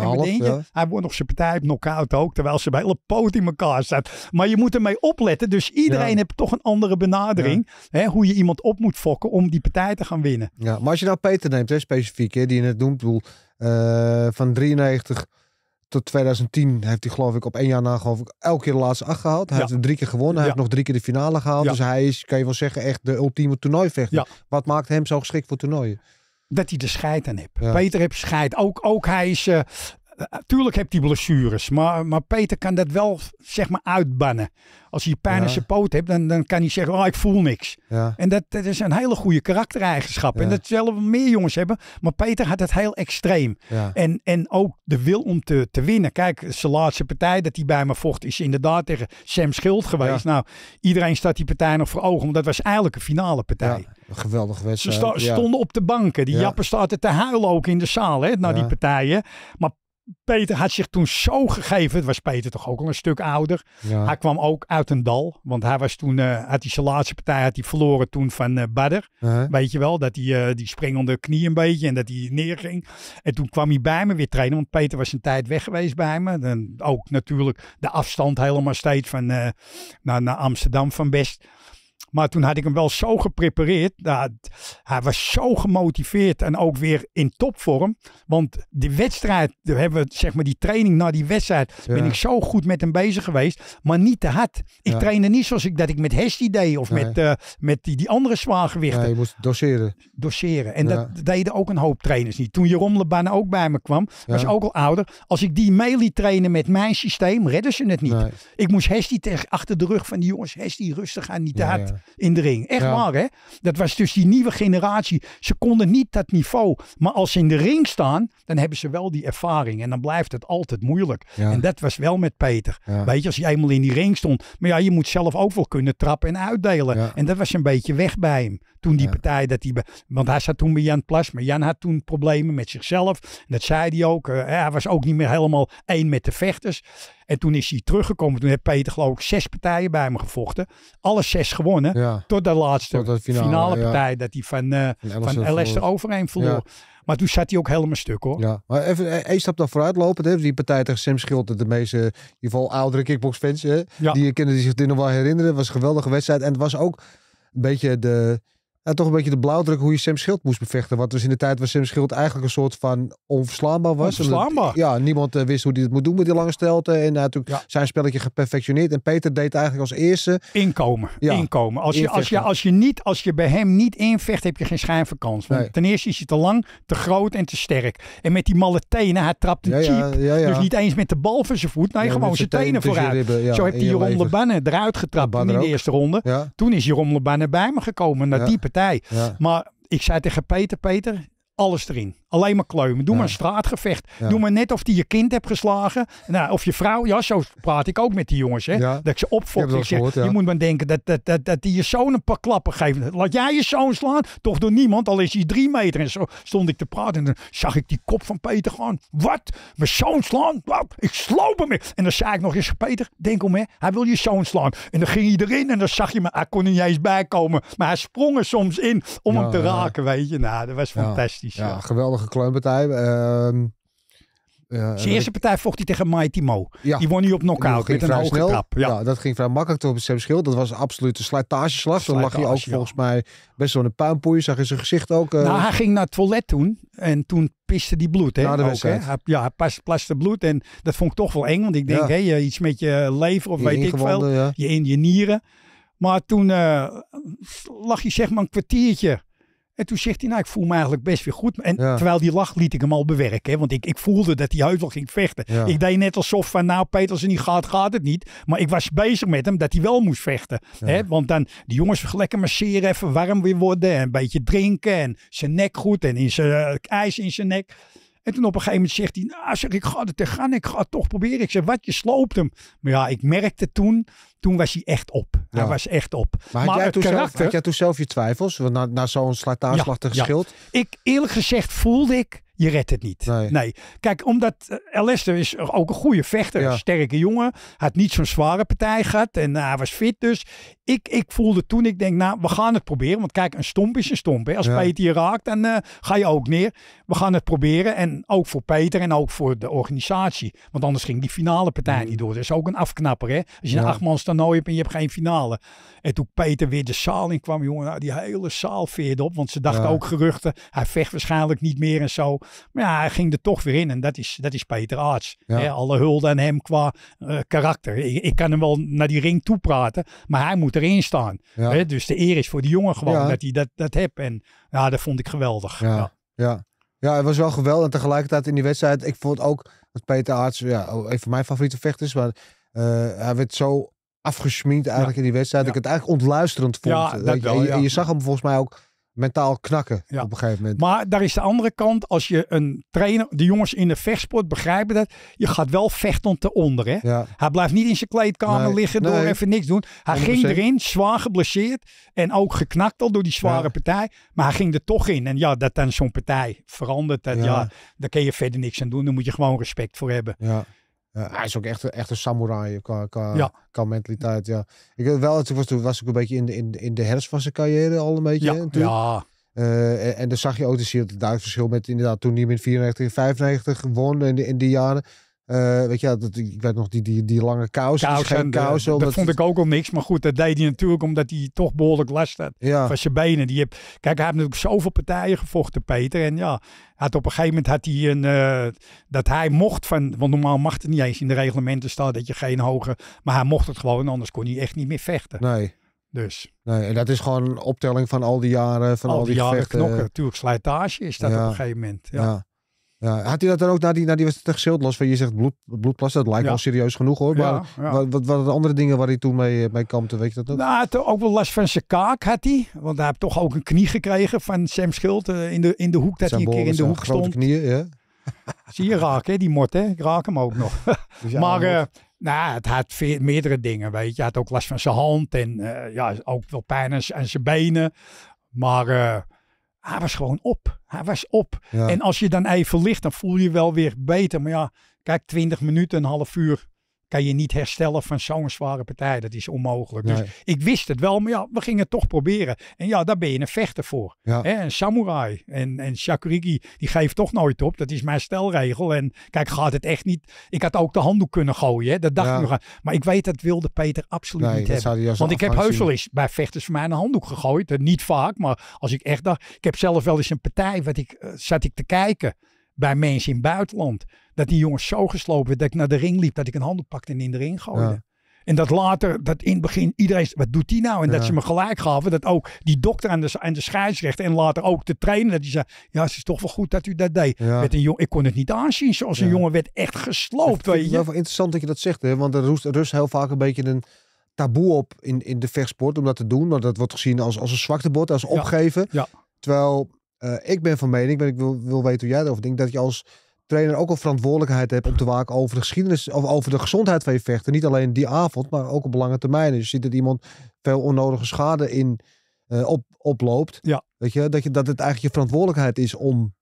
Hij wordt nog zijn partij op knock-out ook, terwijl ze bij alle poot in elkaar staat. Maar je moet ermee opletten. Dus iedereen heeft toch een andere benadering. Hè, hoe je iemand op moet fokken om die partij te gaan winnen. Ja, maar als je nou Peter neemt, hè, specifiek, hè, die je net noemt, eh, van 93 tot 2010 heeft hij geloof ik op één jaar na geloof ik elke keer de laatste acht gehaald. Hij heeft drie keer gewonnen. Hij heeft nog drie keer de finale gehaald. Dus hij is, kan je wel zeggen, echt de ultieme toernooivechter. Wat maakt hem zo geschikt voor toernooien? Dat hij de scheid aan heeft. Peter heeft scheid. Ook, ook hij is eh, eh, eh, tuurlijk heeft hij blessures, maar, maar Peter kan dat wel zeg maar uitbannen. Als hij pijn in zijn poot hebt, dan, dan kan hij zeggen, oh, ik voel niks. Ja. En dat, dat is een hele goede karaktereigenschap. En dat zullen meer jongens hebben, maar Peter had het heel extreem. En, en ook de wil om te, te winnen. Kijk, zijn laatste partij dat hij bij me vocht is inderdaad tegen Sam Schild geweest. Nou, iedereen staat die partij nog voor ogen, want dat was eigenlijk een finale partij. Een geweldig wedstrijd. Ze stonden op de banken. Die jappen zaten te huilen ook in de zaal hè, na die partijen. Maar Peter had zich toen zo gegeven. Het was Peter toch ook al een stuk ouder. Hij kwam ook uit een dal. Want hij was toen, uh, had die zijn partij had hij verloren toen van uh, eh, Badder. Weet je wel, dat hij uh, die springende knie een beetje en dat hij neerging. En toen kwam hij bij me weer trainen. Want Peter was een tijd weg geweest bij me. Dan ook natuurlijk de afstand helemaal steeds van naar, naar Amsterdam van Best. Maar toen had ik hem wel zo geprepareerd. Dat, hij was zo gemotiveerd en ook weer in topvorm. Want die wedstrijd, we hebben zeg maar die training na die wedstrijd, ben ik zo goed met hem bezig geweest. Maar niet te hard. Ik trainde niet zoals ik dat ik met Hestie deed of met, eh, met die, die andere zwaargewichten. Nee, je moest doseren. Doseren. En dat deden ook een hoop trainers niet. Toen Jeroen Leban ook bij me kwam, was ook al ouder. Als ik die mee liet trainen met mijn systeem, redden ze het niet. Ik moest tegen achter de rug van die jongens, Hestie rustig aan, niet te hard in de ring. Echt waar, hè? Dat was dus die nieuwe generatie. Ze konden niet dat niveau. Maar als ze in de ring staan, dan hebben ze wel die ervaring. En dan blijft het altijd moeilijk. En dat was wel met Peter. Weet je, als hij eenmaal in die ring stond. Maar ja, je moet zelf ook wel kunnen trappen en uitdelen. En dat was een beetje weg bij hem. Toen die partij, dat hij, want hij zat toen bij Jan Plas. Maar Jan had toen problemen met zichzelf. En dat zei hij ook. Eh, hij was ook niet meer helemaal één met de vechters. En toen is hij teruggekomen. Toen heeft Peter geloof ik zes partijen bij me gevochten. Alle zes gewonnen. Tot de laatste tot finale, finale, partij. Dat hij van, uh, van Lester overheen verloor. Maar toen zat hij ook helemaal stuk hoor. Ja, maar even e- één stap dan vooruit lopen. Die partij tegen Sam Schilt. de meeste, in ieder geval oudere kickboxfans, hè? Ja. die kennen die zich dit nog wel herinneren. Het was een geweldige wedstrijd. En het was ook een beetje de, ja, toch een beetje de blauwdruk hoe je Sam Schild moest bevechten. Want dus in de tijd was Sam Schild eigenlijk een soort van onverslaanbaar was. Onverslaanbaar? ja, niemand eh, wist hoe hij het moet doen met die lange stelte. En hij natuurlijk zijn spelletje geperfectioneerd. En Peter deed eigenlijk als eerste... Inkomen. Ja. Inkomen. Als je, als, je, als, je niet, als je bij hem niet invecht, heb je geen schijn kans. ten eerste is hij te lang, te groot en te sterk. En met die malle tenen, hij trapt een cheap. Dus niet eens met de bal van zijn voet. Nee, gewoon zijn tenen, vooruit. Zo heb hij Jeroen bannen eruit getrapt in de eerste ronde. Toen is Jeroen banne bij me gekomen. Na diepe maar ik zei tegen Peter, Peter, alles erin alleen maar kleumen. Doe maar een straatgevecht. Doe maar net of die je kind hebt geslagen. Nou, of je vrouw. Ja, zo praat ik ook met die jongens. Hè? Dat ik ze opfok. Je moet maar denken dat, dat, dat, dat die je zoon een paar klappen geeft. Laat jij je zoon slaan? Toch door niemand, al is hij drie meter. En zo stond ik te praten. En dan zag ik die kop van Peter gewoon. Wat? Mijn zoon slaan? Wat? Ik sloop hem. En dan zei ik nog eens, Peter, denk om hè. Hij wil je zoon slaan. En dan ging hij erin en dan zag je me. Hij kon er niet eens bij komen. Maar hij sprong er soms in om hem te raken, weet je. Nou, dat was fantastisch. ja. geweldig lastige kleunpartij. Ehm, eh, eerste partij vocht hij tegen Mighty Timo. Ja. Die won hij op knock-out. met een hoge snel. Ja. dat ging vrij makkelijk op het schild. Dat was absoluut een slijtageslag. Dan lag hij ook volgens mij best wel een puinpoeier. Zag in zijn gezicht ook. Uh... Nou, hij ging naar het toilet toen. En toen piste die bloed. Hè, ook, Ja, hij plaste bloed. En dat vond ik toch wel eng. Want ik denk, hé, iets met je lever of weet ik veel. Je in je nieren. Maar toen eh, lag hij zeg maar een kwartiertje en toen zegt hij, nou, ik voel me eigenlijk best weer goed. En terwijl die lach liet ik hem al bewerken. Hè? Want ik, ik voelde dat hij wel ging vechten. Ik deed net alsof van, nou, Petersen niet gaat, gaat het niet. Maar ik was bezig met hem dat hij wel moest vechten. Hè? Want dan, die jongens lekker masseren, even warm weer worden. En een beetje drinken. En zijn nek goed. En in zijn, eh, ijs in zijn nek. En toen op een gegeven moment zegt hij, nou zeg, ik ga het te gaan, ik ga het toch proberen. Ik zeg, wat, je sloopt hem. Maar ja, ik merkte toen, toen was hij echt op. Hij was echt op. Maar, had, jij toen zelf, had jij toen zelf je twijfels? Want na, zo'n slijtaanslachtig ja, Ik, eerlijk gezegd voelde ik, je redt het niet. Nee. Kijk, omdat eh, Alistair is ook een goede vechter. Een sterke jongen. Had niet zo'n zware partij gehad. En eh, hij was fit dus. Ik, ik voelde toen, ik denk, nou, we gaan het proberen. Want kijk, een stomp is een stomp. Hè. Als Peter je raakt, dan eh, ga je ook neer. We gaan het proberen. En ook voor Peter en ook voor de organisatie. Want anders ging die finale partij mm. niet door. Dat is ook een afknapper, hè. Als je ja. een achtmans toernooi hebt en je hebt geen finale. En toen Peter weer de zaal in kwam, jongen, nou, die hele zaal veerde op. Want ze dachten ook geruchten. Hij vecht waarschijnlijk niet meer en zo. Maar ja, hij ging er toch weer in. En dat is, dat is Peter Arts. alle hulde aan hem qua eh, karakter. Ik, kan hem wel naar die ring toe praten, maar hij moet erin staan. Hè, dus de eer is voor die jongen gewoon dat hij dat, dat hebt. En ja, dat vond ik geweldig. ja. ja. Ja, het was wel geweldig. En tegelijkertijd in die wedstrijd, ik vond ook dat Peter Arts, ja, oh, een van mijn favoriete vechters, maar eh, hij werd zo afgesminkt eigenlijk in die wedstrijd. Dat ik het eigenlijk ontluisterend vond. je, zag hem volgens mij ook mentaal knakken op een gegeven moment. Maar daar is de andere kant. Als je een trainer, de jongens in de vechtsport begrijpen dat. Je gaat wel vechten om te onder. Hè? Ja. Hij blijft niet in zijn kleedkamer liggen door even niks doen. Hij ging erin, zwaar geblesseerd. En ook geknakt al door die zware partij. Maar hij ging er toch in. En ja, dat dan zo'n partij verandert. Dat, ja. daar kun je verder niks aan doen. Daar moet je gewoon respect voor hebben. Ja. Eh, hij is ook echt, echt een samurai qua, qua, mentaliteit. Ja. Ik weet eh, wel, toen was, toen was ik een beetje in de, in, de herfst van zijn carrière al een beetje. Ja. ja. Eh, en, dan zag je ook dus hier het duidelijk verschil met inderdaad toen hij in 94 95 won in, in die jaren. Eh, weet je, dat, ik werd nog die, die, die lange kous. dat vond ik ook al niks. Maar goed, dat deed hij natuurlijk omdat hij toch behoorlijk last had ja. van zijn benen. Die heb, kijk, hij heeft natuurlijk zoveel partijen gevochten, Peter. En ja, had op een gegeven moment had hij een... Eh, dat hij mocht van... Want normaal mag het niet eens in de reglementen staan dat je geen hoge... Maar hij mocht het gewoon, anders kon hij echt niet meer vechten. Nee. Dus. Nee, en dat is gewoon een optelling van al die jaren, van al, al die, jaren knokken. Natuurlijk, slijtage is dat op een gegeven moment. ja. ja had hij dat dan ook na die, na die wedstrijd tegen los van je zegt bloed, bloedplas? Dat lijkt wel serieus genoeg hoor. Maar Wat, wat, de andere dingen waar hij toen mee, eh, mee kampte, weet je dat ook? Nou, had ook wel last van zijn kaak had hij. Want hij heeft toch ook een knie gekregen van Sam Schild. Eh, in, de, in de hoek dat hij een keer in de hoek stond. Knieën, ja. Zie je raak die mort hè. Ik raak hem ook nog. maar eh, nou, het had meerdere dingen weet je. Hij had ook last van zijn hand en ja, ook wel pijn aan, zijn benen. Maar hij was gewoon op. Hij was op. En als je dan even ligt, dan voel je wel weer beter. Maar ja, kijk, 20 minuten, een half uur kan je niet herstellen van zo'n zware partij. Dat is onmogelijk. Dus ik wist het wel, maar ja, we gingen het toch proberen. En ja, daar ben je een vechter voor. Hè? Een samurai. En, en Shakurigi, die geeft toch nooit op. Dat is mijn stelregel. En kijk, gaat het echt niet. Ik had ook de handdoek kunnen gooien. Hè? Dat dacht ik nog aan. Maar ik weet dat wilde Peter absoluut niet hebben. Want ik heb heus wel eens bij vechters van mij een handdoek gegooid. Eh, niet vaak, maar als ik echt dacht. Ik heb zelf wel eens een partij, wat ik, eh, zat ik te kijken bij mensen in het buitenland. Dat die jongens zo geslopen werd dat ik naar de ring liep, dat ik een handel pakte en in de ring gooide. En dat later, dat in het begin iedereen, wat doet die nou? En dat ze me gelijk gaven, dat ook die dokter en de, en de scheidsrechter en later ook de trainer, dat die zei, ja het is toch wel goed dat u dat deed. Met een jong, ik kon het niet aanzien, zoals een jongen werd echt gesloopt. Het is wel interessant dat je dat zegt, hè? want er roest rust heel vaak een beetje een taboe op in, in de vechtsport om dat te doen. Want dat wordt gezien als, als een bord als opgeven. Ja. Terwijl eh, ik ben van mening, ik wil, wil weten hoe jij erover denkt, dat je als trainer ook een verantwoordelijkheid hebt om te waken over de geschiedenis of over de gezondheid van je vechten, Niet alleen die avond, maar ook op lange termijn. Dus je ziet dat iemand veel onnodige schade in eh, op, oploopt. Ja. Weet je, dat, je, dat het eigenlijk je verantwoordelijkheid is om.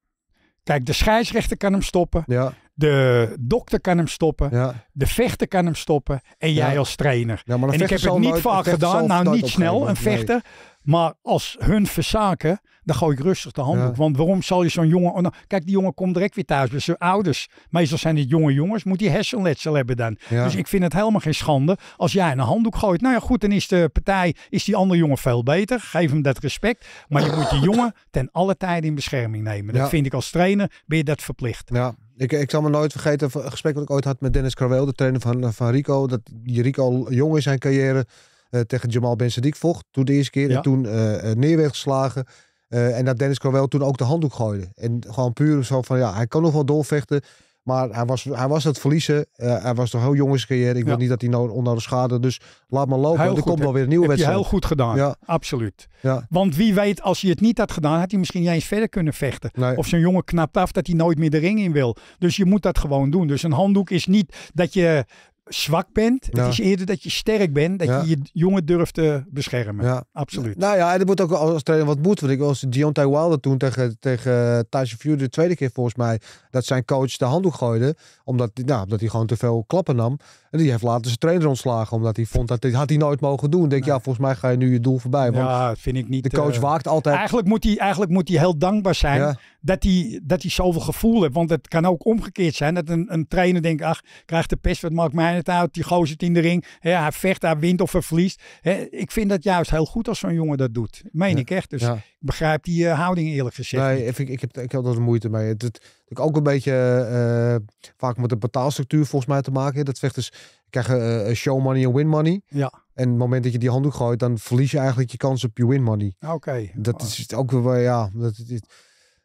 Kijk, de scheidsrechter kan hem stoppen. Ja. De dokter kan hem stoppen. De vechter kan hem stoppen. En jij als trainer. en ik heb het niet vaak gedaan. Nou, niet snel. Een vechter maar als hun verzaken, dan gooi ik rustig de handdoek. Want waarom zal je zo'n jongen... Oh, nou, kijk, die jongen komt direct weer thuis bij zijn ouders. Meestal zijn dit jonge jongens. Moet die hersenletsel hebben dan. Dus ik vind het helemaal geen schande als jij een handdoek gooit. Nou ja, goed, dan is de partij, is die andere jongen veel beter. Geef hem dat respect. Maar je moet die jongen ten alle tijde in bescherming nemen. Dat vind ik als trainer, ben je dat verplicht. Ja, ik, ik zal me nooit vergeten een gesprek wat ik ooit had met Dennis Carwell, de trainer van, van Rico. Dat die Rico jong in zijn carrière eh, tegen Jamal Ben vocht. Toen de eerste keer. En toen eh, eh, neer werd geslagen. en dat Dennis Crowell toen ook de handdoek gooide. En gewoon puur zo van, ja, hij kan nog wel doorvechten. Maar hij was, hij was het verliezen. hij was toch heel jong in carrière. Ik wil niet dat hij nou de schade. Dus laat maar lopen. Heel er komt wel weer een nieuwe wedstrijd. Heel goed gedaan. Ja. Absoluut. Ja. Want wie weet, als hij het niet had gedaan, had hij misschien niet eens verder kunnen vechten. Of zo'n jongen knapt af dat hij nooit meer de ring in wil. Dus je moet dat gewoon doen. Dus een handdoek is niet dat je zwak bent. Het is eerder dat je sterk bent, dat je je jongen durft te beschermen. Ja. Absoluut. Nou ja, en dat moet ook als trainer wat moeten. Want ik was Deontay Wilder toen tegen, tegen Tyson Fury de tweede keer volgens mij, dat zijn coach de handdoek gooide. Omdat, nou, omdat hij gewoon te veel klappen nam. En die heeft later zijn trainer ontslagen, omdat hij vond dat dit had hij nooit mogen doen. denk, je, ja, volgens mij ga je nu je doel voorbij. Want ja, vind ik niet. De coach eh, waakt altijd. Eigenlijk moet hij, eigenlijk moet hij heel dankbaar zijn dat, hij, dat hij zoveel gevoel heeft. Want het kan ook omgekeerd zijn dat een, een trainer denkt, ach, krijgt de pest, wat maakt mij het houdt die gozer het in de ring. Hè, hij vecht, hij wint of verliest. ik vind dat juist heel goed als zo'n jongen dat doet. Meen ik echt. Dus ik begrijp die eh, houding eerlijk gezegd. Nee, ik, ik, heb, ik heb er moeite mee. Het, het, ik ook een beetje eh, vaak met de betaalstructuur volgens mij te maken. Dat vechters dus- krijgen uh, show money en win money. Ja. En het moment dat je die handdoek gooit, dan verlies je eigenlijk je kans op je win money. Oké. Dat is ook wel, ja. Dat,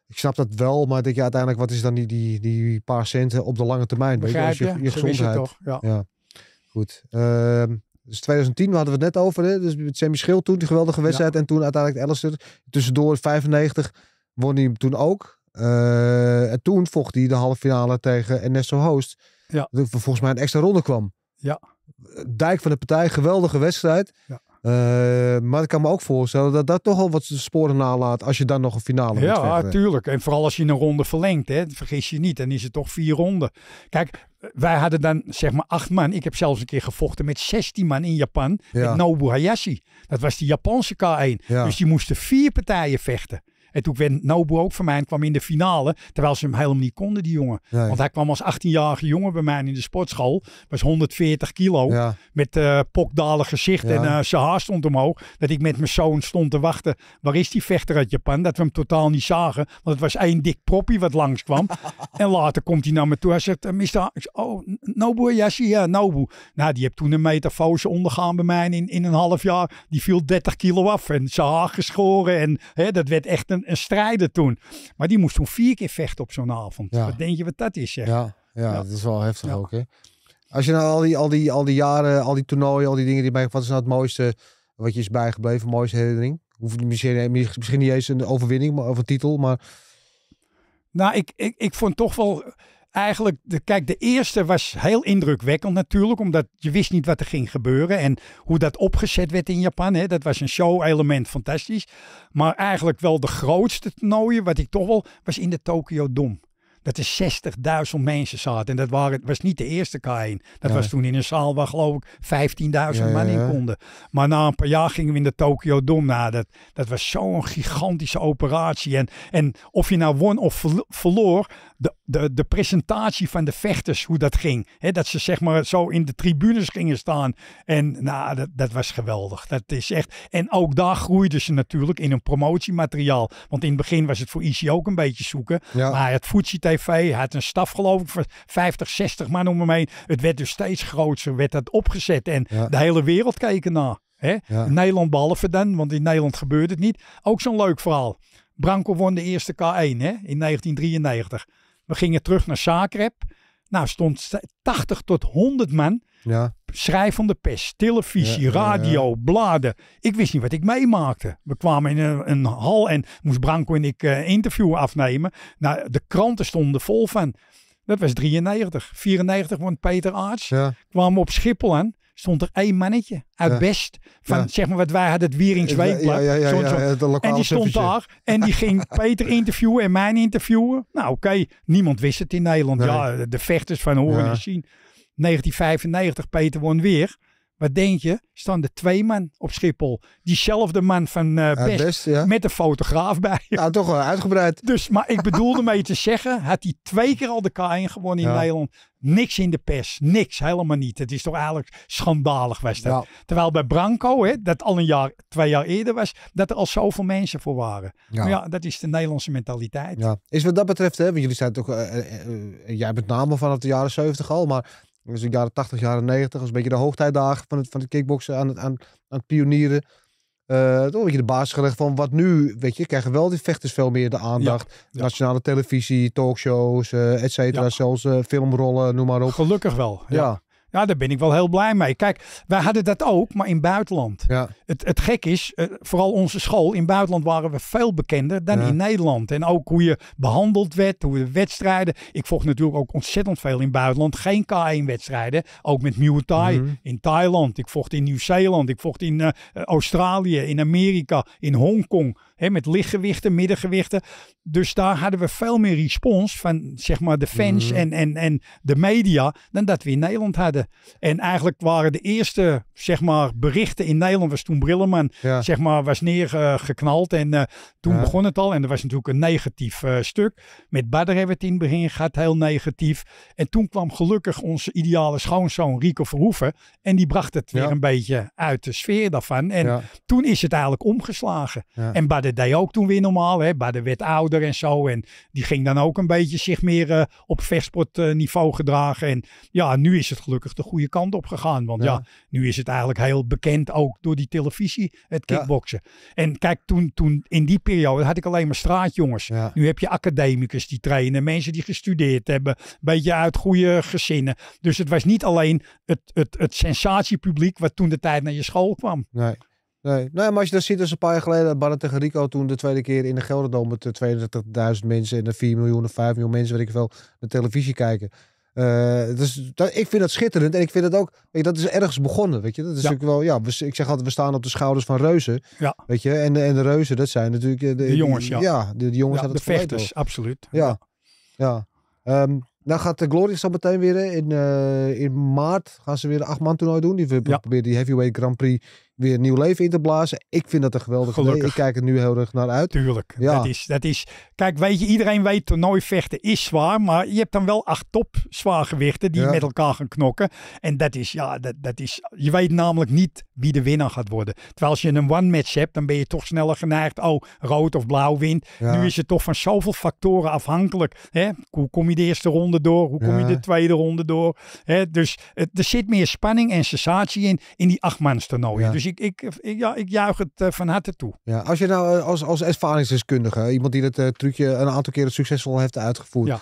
ik snap dat wel, maar denk je uiteindelijk, wat is dan die, die, die paar centen op de lange termijn? Begrijp je? Als je, je gezondheid. Toch, ja. ja. Goed. Ehm, dus 2010 hadden we het net over. Hè? Dus met Sammy Schil toen, die geweldige wedstrijd. En toen uiteindelijk Alistair. Tussendoor 95 won hij toen ook. Eh, en toen vocht hij de halve finale tegen Ernesto Hoost Ja. Dat volgens mij een extra ronde kwam. Ja. Dijk van de partij, geweldige wedstrijd. Ja. Eh, maar ik kan me ook voorstellen dat dat toch al wat sporen nalaat als je dan nog een finale hebt. Ja, ah, tuurlijk. En vooral als je een ronde verlengt, hè, vergis je niet. Dan is het toch vier ronden. Kijk, wij hadden dan zeg maar acht man. Ik heb zelfs een keer gevochten met 16 man in Japan. Met Nobu Hayashi. Dat was die Japanse K1. Dus die moesten vier partijen vechten. En toen werd Nobu ook van mij en kwam in de finale. Terwijl ze hem helemaal niet konden, die jongen. Want hij kwam als 18-jarige jongen bij mij in de sportschool. Was 140 kilo. Met uh, eh, pokdalig gezicht en uh, zijn haar stond omhoog. Dat ik met mijn zoon stond te wachten. Waar is die vechter uit Japan? Dat we hem totaal niet zagen. Want het was één dik proppie wat langskwam. en later komt hij naar me toe. Hij zegt, eh, Mister, oh, Nobu, ja, zie je, Nobu. Nou, die heeft toen een metafose ondergaan bij mij in, in een half jaar. Die viel 30 kilo af en zijn haar geschoren. En hè, dat werd echt een een, een strijder toen. Maar die moest toen vier keer vechten op zo'n avond. Wat denk je wat dat is? Zeg. Ja, ja, dat is wel heftig ook. Hè? Als je nou al die, al, die, al die jaren, al die toernooien, al die dingen die bij. Wat is nou het mooiste wat je is bijgebleven? Mooiste herinnering? misschien, eh, misschien niet eens een overwinning of een titel, maar. Nou, ik, ik, ik vond toch wel eigenlijk, de, kijk, de eerste was heel indrukwekkend natuurlijk, omdat je wist niet wat er ging gebeuren en hoe dat opgezet werd in Japan. Hè, dat was een show-element, fantastisch. Maar eigenlijk wel de grootste toernooien, wat ik toch wel, was in de Tokyo Dome dat er 60.000 mensen zaten. En dat waren, was niet de eerste K1. Dat was toen in een zaal waar geloof ik 15.000 man in konden. Maar na een paar jaar gingen we in de Tokyo Dome. Nou, dat, dat was zo'n gigantische operatie. En, en of je nou won of verloor, de, de, de presentatie van de vechters, hoe dat ging. dat ze zeg maar zo in de tribunes gingen staan. En nou, dat, dat was geweldig. Dat is echt... En ook daar groeiden ze natuurlijk in hun promotiemateriaal. Want in het begin was het voor IC ook een beetje zoeken. Maar het voedsel. Hij had een staf geloof ik van 50, 60 man om hem heen. Het werd dus steeds groter, werd dat opgezet. En de hele wereld keek naar. Hè? Nederland behalve dan, want in Nederland gebeurde het niet. Ook zo'n leuk verhaal. Branco won de eerste K1 hè, in 1993. We gingen terug naar Zagreb. Nou, stond 80 tot 100 man. Ja schrijvende pers, televisie, radio, bladen. Ik wist niet wat ik meemaakte. We kwamen in een, een hal en moest Branko en ik uh, interview afnemen. Nou, de kranten stonden vol van. Dat was 93. 94, want Peter Arts kwam op Schiphol en stond er één mannetje uit Best. Van zeg maar wat wij hadden, het Wieringsweekblad. Ja, en die stond daar en die ging Peter interviewen en mij interviewen. Nou oké, niemand wist het in Nederland. Ja, de vechters van horen en zien. 1995, Peter won weer. Wat denk je? Staan er twee man op Schiphol. Diezelfde man van uh, Best. Met een fotograaf bij. Ja, toch wel uitgebreid. Dus, maar ik bedoelde mee te zeggen. Had hij twee keer al de K1 gewonnen in Nederland. Niks in de pers. Niks. Helemaal niet. Het is toch eigenlijk schandalig was Terwijl bij Branco, hè, dat al een jaar, twee jaar eerder was. Dat er al zoveel mensen voor waren. Maar ja, dat is de Nederlandse mentaliteit. Is wat dat betreft. Hè, want jullie zijn toch. Eh, eh, jij bent name vanaf de jaren 70 al. Maar dus de jaren 80, jaren 90. Dat was een beetje de hoogtijdagen van het, van het kickboksen aan het, aan, aan het pionieren. Uh, toch een beetje de basis gelegd van wat nu, weet je, krijgen wel die vechters veel meer de aandacht. Nationale televisie, talkshows, uh, et cetera. Zelfs eh, filmrollen, noem maar op. Gelukkig wel. Ja. Ja, daar ben ik wel heel blij mee. Kijk, wij hadden dat ook, maar in buitenland. Ja. Het, het gek is, eh, vooral onze school in buitenland waren we veel bekender dan in Nederland. En ook hoe je behandeld werd, hoe de wedstrijden. Ik vocht natuurlijk ook ontzettend veel in buitenland. Geen K1-wedstrijden. Ook met Muay Thai mhm. in Thailand. Ik vocht in Nieuw-Zeeland. Ik vocht in eh, Australië, in Amerika, in Hongkong met lichtgewichten, middengewichten. Dus daar hadden we veel meer respons van zeg maar de fans mhm. en, en, en de media dan dat we in Nederland hadden. En eigenlijk waren de eerste zeg maar berichten in Nederland was toen Brilleman zeg maar was neergeknald. en eh, toen begon het al. En er was natuurlijk een negatief eh, stuk. Met Badder hebben we het in het begin gehad, heel negatief. En toen kwam gelukkig onze ideale schoonzoon Rico Verhoeven. En die bracht het weer een beetje uit de sfeer daarvan. En toen is het eigenlijk omgeslagen. En Badder dat eh, deed ook toen weer normaal. Hè? de werd ouder en zo. En die ging dan ook een beetje zich meer uh, op eh, niveau gedragen. En ja, nu is het gelukkig de goede kant op gegaan. Want ja, nu is het eigenlijk heel bekend ook door die televisie, het kickboksen. En kijk, toen, toen in die periode had ik alleen maar straatjongens. Nu heb je academicus die trainen, mensen die gestudeerd hebben, een beetje uit goede gezinnen. Dus het was niet alleen het, het, het sensatiepubliek wat toen de tijd naar je school kwam. Nee. Nee. Nou, maar als je dat ziet, dus een paar jaar geleden, Barre tegen Rico toen de tweede keer in de Gelderdom met 32.000 eh, mensen en de 4 miljoen of 5 miljoen mensen, weet ik veel, de televisie kijken. Eh, dus ik vind dat schitterend en ik vind het ook, weet je, dat is ergens begonnen, weet je. Dat is ja. wel, ja, we, ik zeg altijd, we staan op de schouders van reuzen, ja. weet je. En, en de reuzen, dat zijn natuurlijk eh, de, de jongens, ja. de, jongens ja, de het vechters, absoluut. Ja, ja. Um, nou gaat de glorie zo meteen weer in, in maart, gaan ze weer de acht man toernooi doen. Die, we proberen die heavyweight Grand Prix weer nieuw leven in te blazen. Ik vind dat een geweldig Gelukkig. ik kijk er nu heel erg naar uit. Tuurlijk. Ja. Dat is, dat is, kijk, weet je, iedereen weet vechten is zwaar. Maar je hebt dan wel acht top zwaargewichten die met elkaar gaan knokken. En dat is, ja, dat, dat is, je weet namelijk niet wie de winnaar gaat worden. Terwijl als je een one-match hebt, dan ben je toch sneller geneigd. Oh, rood of blauw wint. Nu is het toch van zoveel factoren afhankelijk. Hè? Hoe kom je de eerste ronde door? Hoe kom je de tweede ronde door? Hè? Dus het, er zit meer spanning en sensatie in, in die achtmans toernooien. Dus ik, ja, ik juich het eh, van harte toe. Ja, als je nou eh, als, als ervaringsdeskundige, iemand die dat eh, trucje een aantal keren succesvol heeft uitgevoerd,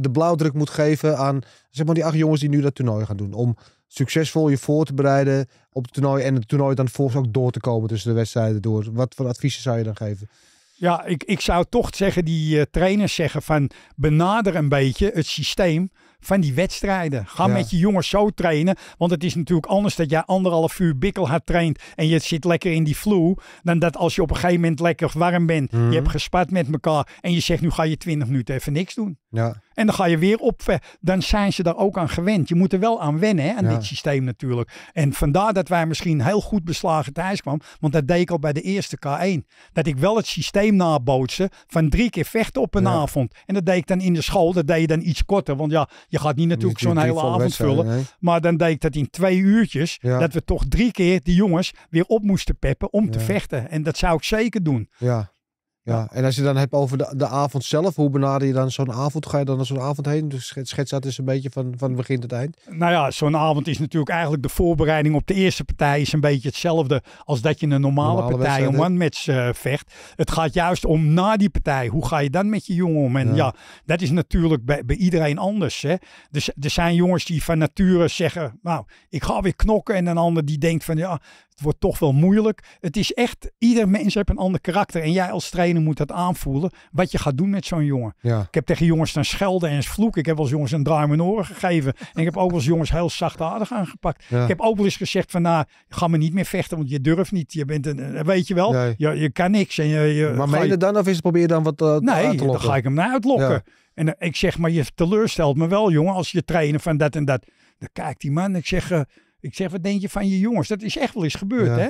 de blauwdruk moet geven aan zeg maar, die acht jongens die nu dat toernooi gaan doen. Om succesvol je voor te bereiden op het toernooi en het toernooi dan volgens ook door te komen tussen de wedstrijden door. Wat voor adviezen zou je dan geven? Ja, ik, ik zou toch zeggen, die trainers zeggen van benader een beetje het systeem van die wedstrijden. Ga met je jongens zo trainen. Want het is natuurlijk anders dat jij anderhalf uur bikkelhard traint. En je zit lekker in die vloer. Dan dat als je op een gegeven moment lekker warm bent. Je mhm. hebt gespart met elkaar. En je zegt nu ga je 20 minuten even niks doen. Ja. En dan ga je weer op. Eh, dan zijn ze daar ook aan gewend. Je moet er wel aan wennen hè, aan dit systeem natuurlijk. En vandaar dat wij misschien heel goed beslagen thuis kwamen. Want dat deed ik al bij de eerste K1. Dat ik wel het systeem nabootste van drie keer vechten op een avond. En dat deed ik dan in de school. Dat deed je dan iets korter. Want ja, je gaat niet natuurlijk zo'n hele avond vullen. Maar dan deed ik dat in twee uurtjes. Dat we toch drie keer die jongens weer op moesten peppen om te vechten. En dat zou ik zeker doen. Ja. Ja, en als je dan hebt over de, de avond zelf, hoe benader je dan zo'n avond? Ga je dan zo'n avond heen? Dus schets dat eens een beetje van, van begin tot eind. Nou ja, zo'n avond is natuurlijk eigenlijk de voorbereiding op de eerste partij is een beetje hetzelfde als dat je een normale, partij een one-match eh, vecht. Het gaat juist om na die partij. Hoe ga je dan met je jongen om? En ja, dat is natuurlijk bij, bij iedereen anders. Hè? Dus er zijn jongens die van nature zeggen, nou, ik ga weer knokken. En een ander die denkt van, ja, wordt toch wel moeilijk. Het is echt, ieder mens heeft een ander karakter. En jij als trainer moet dat aanvoelen. Wat je gaat doen met zo'n jongen. Ik heb tegen jongens dan schelden en vloek. Ik heb als jongens een draai mijn oren gegeven. En ik heb ook als jongens heel zachtaardig aangepakt. Ik heb ook wel eens gezegd van nou, ga me niet meer vechten. Want je durft niet. Je bent een, eh, weet je wel, je, je kan niks. En je, maar meen je dan of is het probeer dan wat uh, Nee, dan ga ik hem naar uitlokken. En eh, ik zeg maar, je teleurstelt me wel jongen als je trainen van dat en dat. Dan kijkt die man ik zeg... Ik zeg, wat denk je van je jongens? Dat is echt wel eens gebeurd, hè?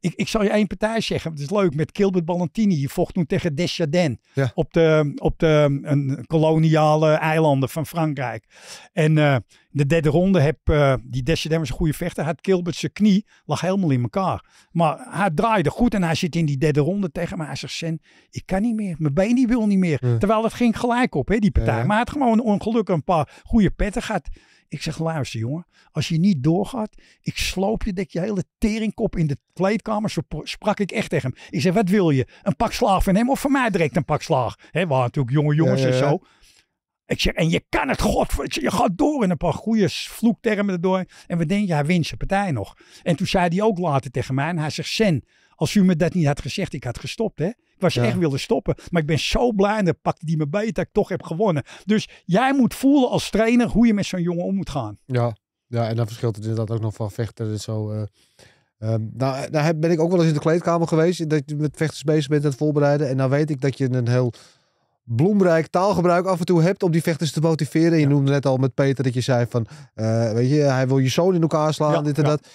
Ik, ik zal je één partij zeggen. Het is leuk. Met Kilbert Ballantini. Je vocht toen tegen Desjardins. Op, de, op de een koloniale eilanden van Frankrijk. En eh, de derde ronde heb... Eh, die Desjardins was een goede vechter. Had Kilbert zijn knie. Lag helemaal in elkaar. Maar hij draaide goed. En hij zit in die derde ronde tegen me. Hij zegt, ik kan niet meer. Mijn been die wil niet meer. Terwijl het ging gelijk op, hè, die partij. maar hij had gewoon ongelukkig een paar goede petten gehad. Ik zeg, luister jongen, als je niet doorgaat, ik sloop je, dik je hele teringkop in de kleedkamer. Zo sprak ik echt tegen hem. Ik zeg, wat wil je? Een pak slaag van hem of van mij direct een pak slaag? Hè, waren natuurlijk jonge jongens en zo. Ik zeg, en je kan het, god, je gaat door. in een paar goede vloektermen erdoor. En we denken, hij wint zijn partij nog. En toen zei hij ook later tegen mij, en hij zegt, Sen, als u me dat niet had gezegd, ik had gestopt, hè. Ik was echt willen stoppen. Maar ik ben zo blij en dan pakte die me beter dat ik toch heb gewonnen. Dus jij moet voelen als trainer hoe je met zo'n jongen om moet gaan. Ja, ja en dan verschilt het inderdaad ook nog van vechten en zo. Uh... nou, eh, daar ben ik ook wel eens in de kleedkamer geweest. Dat je met vechters bezig bent aan het voorbereiden. En dan nou weet ik dat je een heel bloemrijk taalgebruik af en toe hebt om die vechters te motiveren. Je noemde net al met Peter dat je zei van, eh, weet je, hij wil je zoon in elkaar slaan, dit en dat.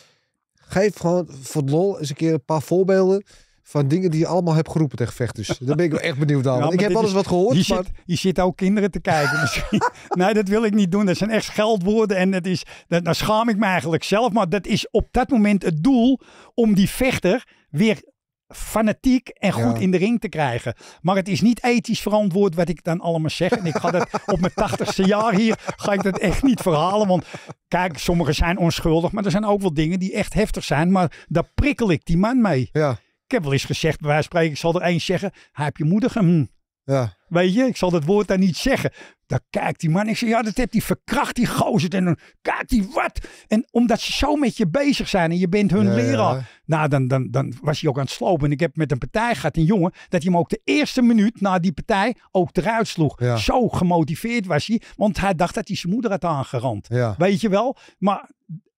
Geef gewoon voor het lol eens een keer een paar voorbeelden van dingen die je allemaal hebt geroepen tegen vechters. Daar ben ik wel echt benieuwd dan. ik heb alles wat gehoord. Je, maar... zit, zit ook kinderen te kijken misschien. nee, dat wil ik niet doen. Dat zijn echt scheldwoorden en dat is, dat, daar schaam ik me eigenlijk zelf. Maar dat is op dat moment het doel om die vechter weer fanatiek en goed in de ring te krijgen. Maar het is niet ethisch verantwoord wat ik dan allemaal zeg. En ik ga dat op mijn tachtigste jaar hier, ga ik dat echt niet verhalen. Want kijk, sommigen zijn onschuldig, maar er zijn ook wel dingen die echt heftig zijn. Maar daar prikkel ik die man mee. Ja. Ik heb wel eens gezegd, bij wijze van spreken, ik zal er eens zeggen. Hij heb je moeder hm. Ja. Weet je, ik zal dat woord daar niet zeggen. Dan kijkt die man. Ik zeg, ja, dat heeft die verkracht, die gozer. En dan kijkt die wat. En omdat ze zo met je bezig zijn en je bent hun leraar. Nou, dan, dan, dan was hij ook aan het slopen. En ik heb met een partij gehad, een jongen, dat hij hem ook de eerste minuut na die partij ook eruit sloeg. Zo gemotiveerd was hij, want hij dacht dat hij zijn moeder had aangerand. Weet je wel? Maar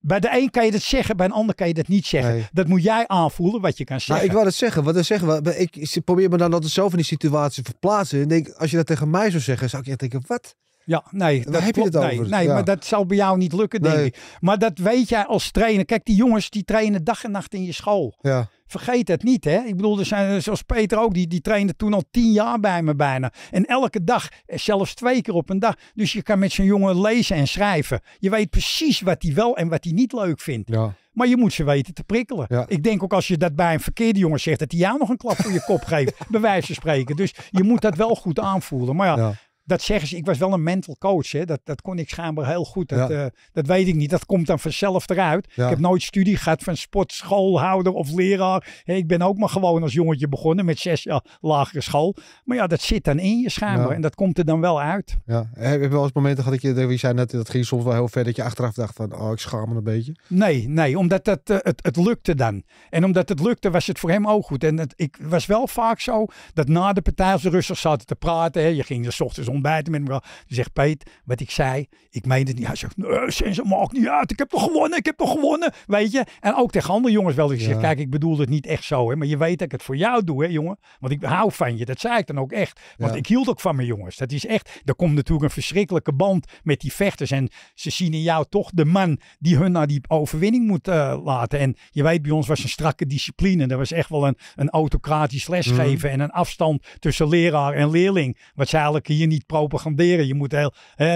bij de een kan je dat zeggen, bij een ander kan je dat niet zeggen. Dat moet jij aanvoelen wat je kan nou, zeggen. ik wou het zeggen, wat zeggen Ik probeer me dan altijd zelf in die situatie te verplaatsen. En denk, als je dat tegen mij zou zeggen, zou ik echt denken, wat? Ja, nee. Daar heb je het over. Nee, nee maar dat zal bij jou niet lukken, denk ik. Maar dat weet jij als trainer. Kijk, die jongens die trainen dag en nacht in je school. Ja. Vergeet het niet, hè. Ik bedoel, er zijn, zoals Peter ook, die, die trainde toen al tien jaar bij me bijna. En elke dag, eh, zelfs twee keer op een dag. Dus je kan met zo'n jongen lezen en schrijven. Je weet precies wat hij wel en wat hij niet leuk vindt. Maar je moet ze weten te prikkelen. Ik denk ook als je dat bij een verkeerde jongen zegt, dat hij jou nog een klap voor je kop geeft, bij wijze van spreken. Dus je moet dat wel goed aanvoelen. Maar ja dat zeggen ze. Ik was wel een mental coach. Hè. Dat, dat kon ik schaambaar heel goed. Dat, eh, dat weet ik niet. Dat komt dan vanzelf eruit. Ik heb nooit studie gehad van sportschoolhouder of leraar. ik ben ook maar gewoon als jongetje begonnen met zes jaar lagere school. Maar ja, dat zit dan in je schaambaar. En dat komt er dan wel uit. Ja. Heb je wel eens momenten gehad dat je, je zei net, dat ging soms wel heel ver. Dat je achteraf dacht van, oh ik schaam me een beetje. Nee, nee. Omdat dat, eh, het, het lukte dan. En omdat het lukte was het voor hem ook goed. En ik was wel vaak zo dat na de partij als de Russen zaten te praten. Hè, je ging de ochtends om ontbijten met elkaar. zegt, Peet, wat ik zei, ik meen het niet. Hij zegt, nee, maar maakt niet uit. Ik heb toch gewonnen, ik heb toch gewonnen. Weet je? En ook tegen andere jongens wel. Ik ja. zeg, kijk, ik bedoel het niet echt zo. Hè, maar je weet dat ik het voor jou doe, hè, jongen. Want ik hou van je. Dat zei ik dan ook echt. Want ik hield ook van mijn jongens. Dat is echt, er komt natuurlijk een verschrikkelijke band met die vechters. En ze zien in jou toch de man die hun naar die overwinning moet eh, laten. En je weet, bij ons was een strakke discipline. dat was echt wel een, een autocratisch lesgeven mhm. en een afstand tussen leraar en leerling. Wat ze eigenlijk hier niet propaganderen. Je moet heel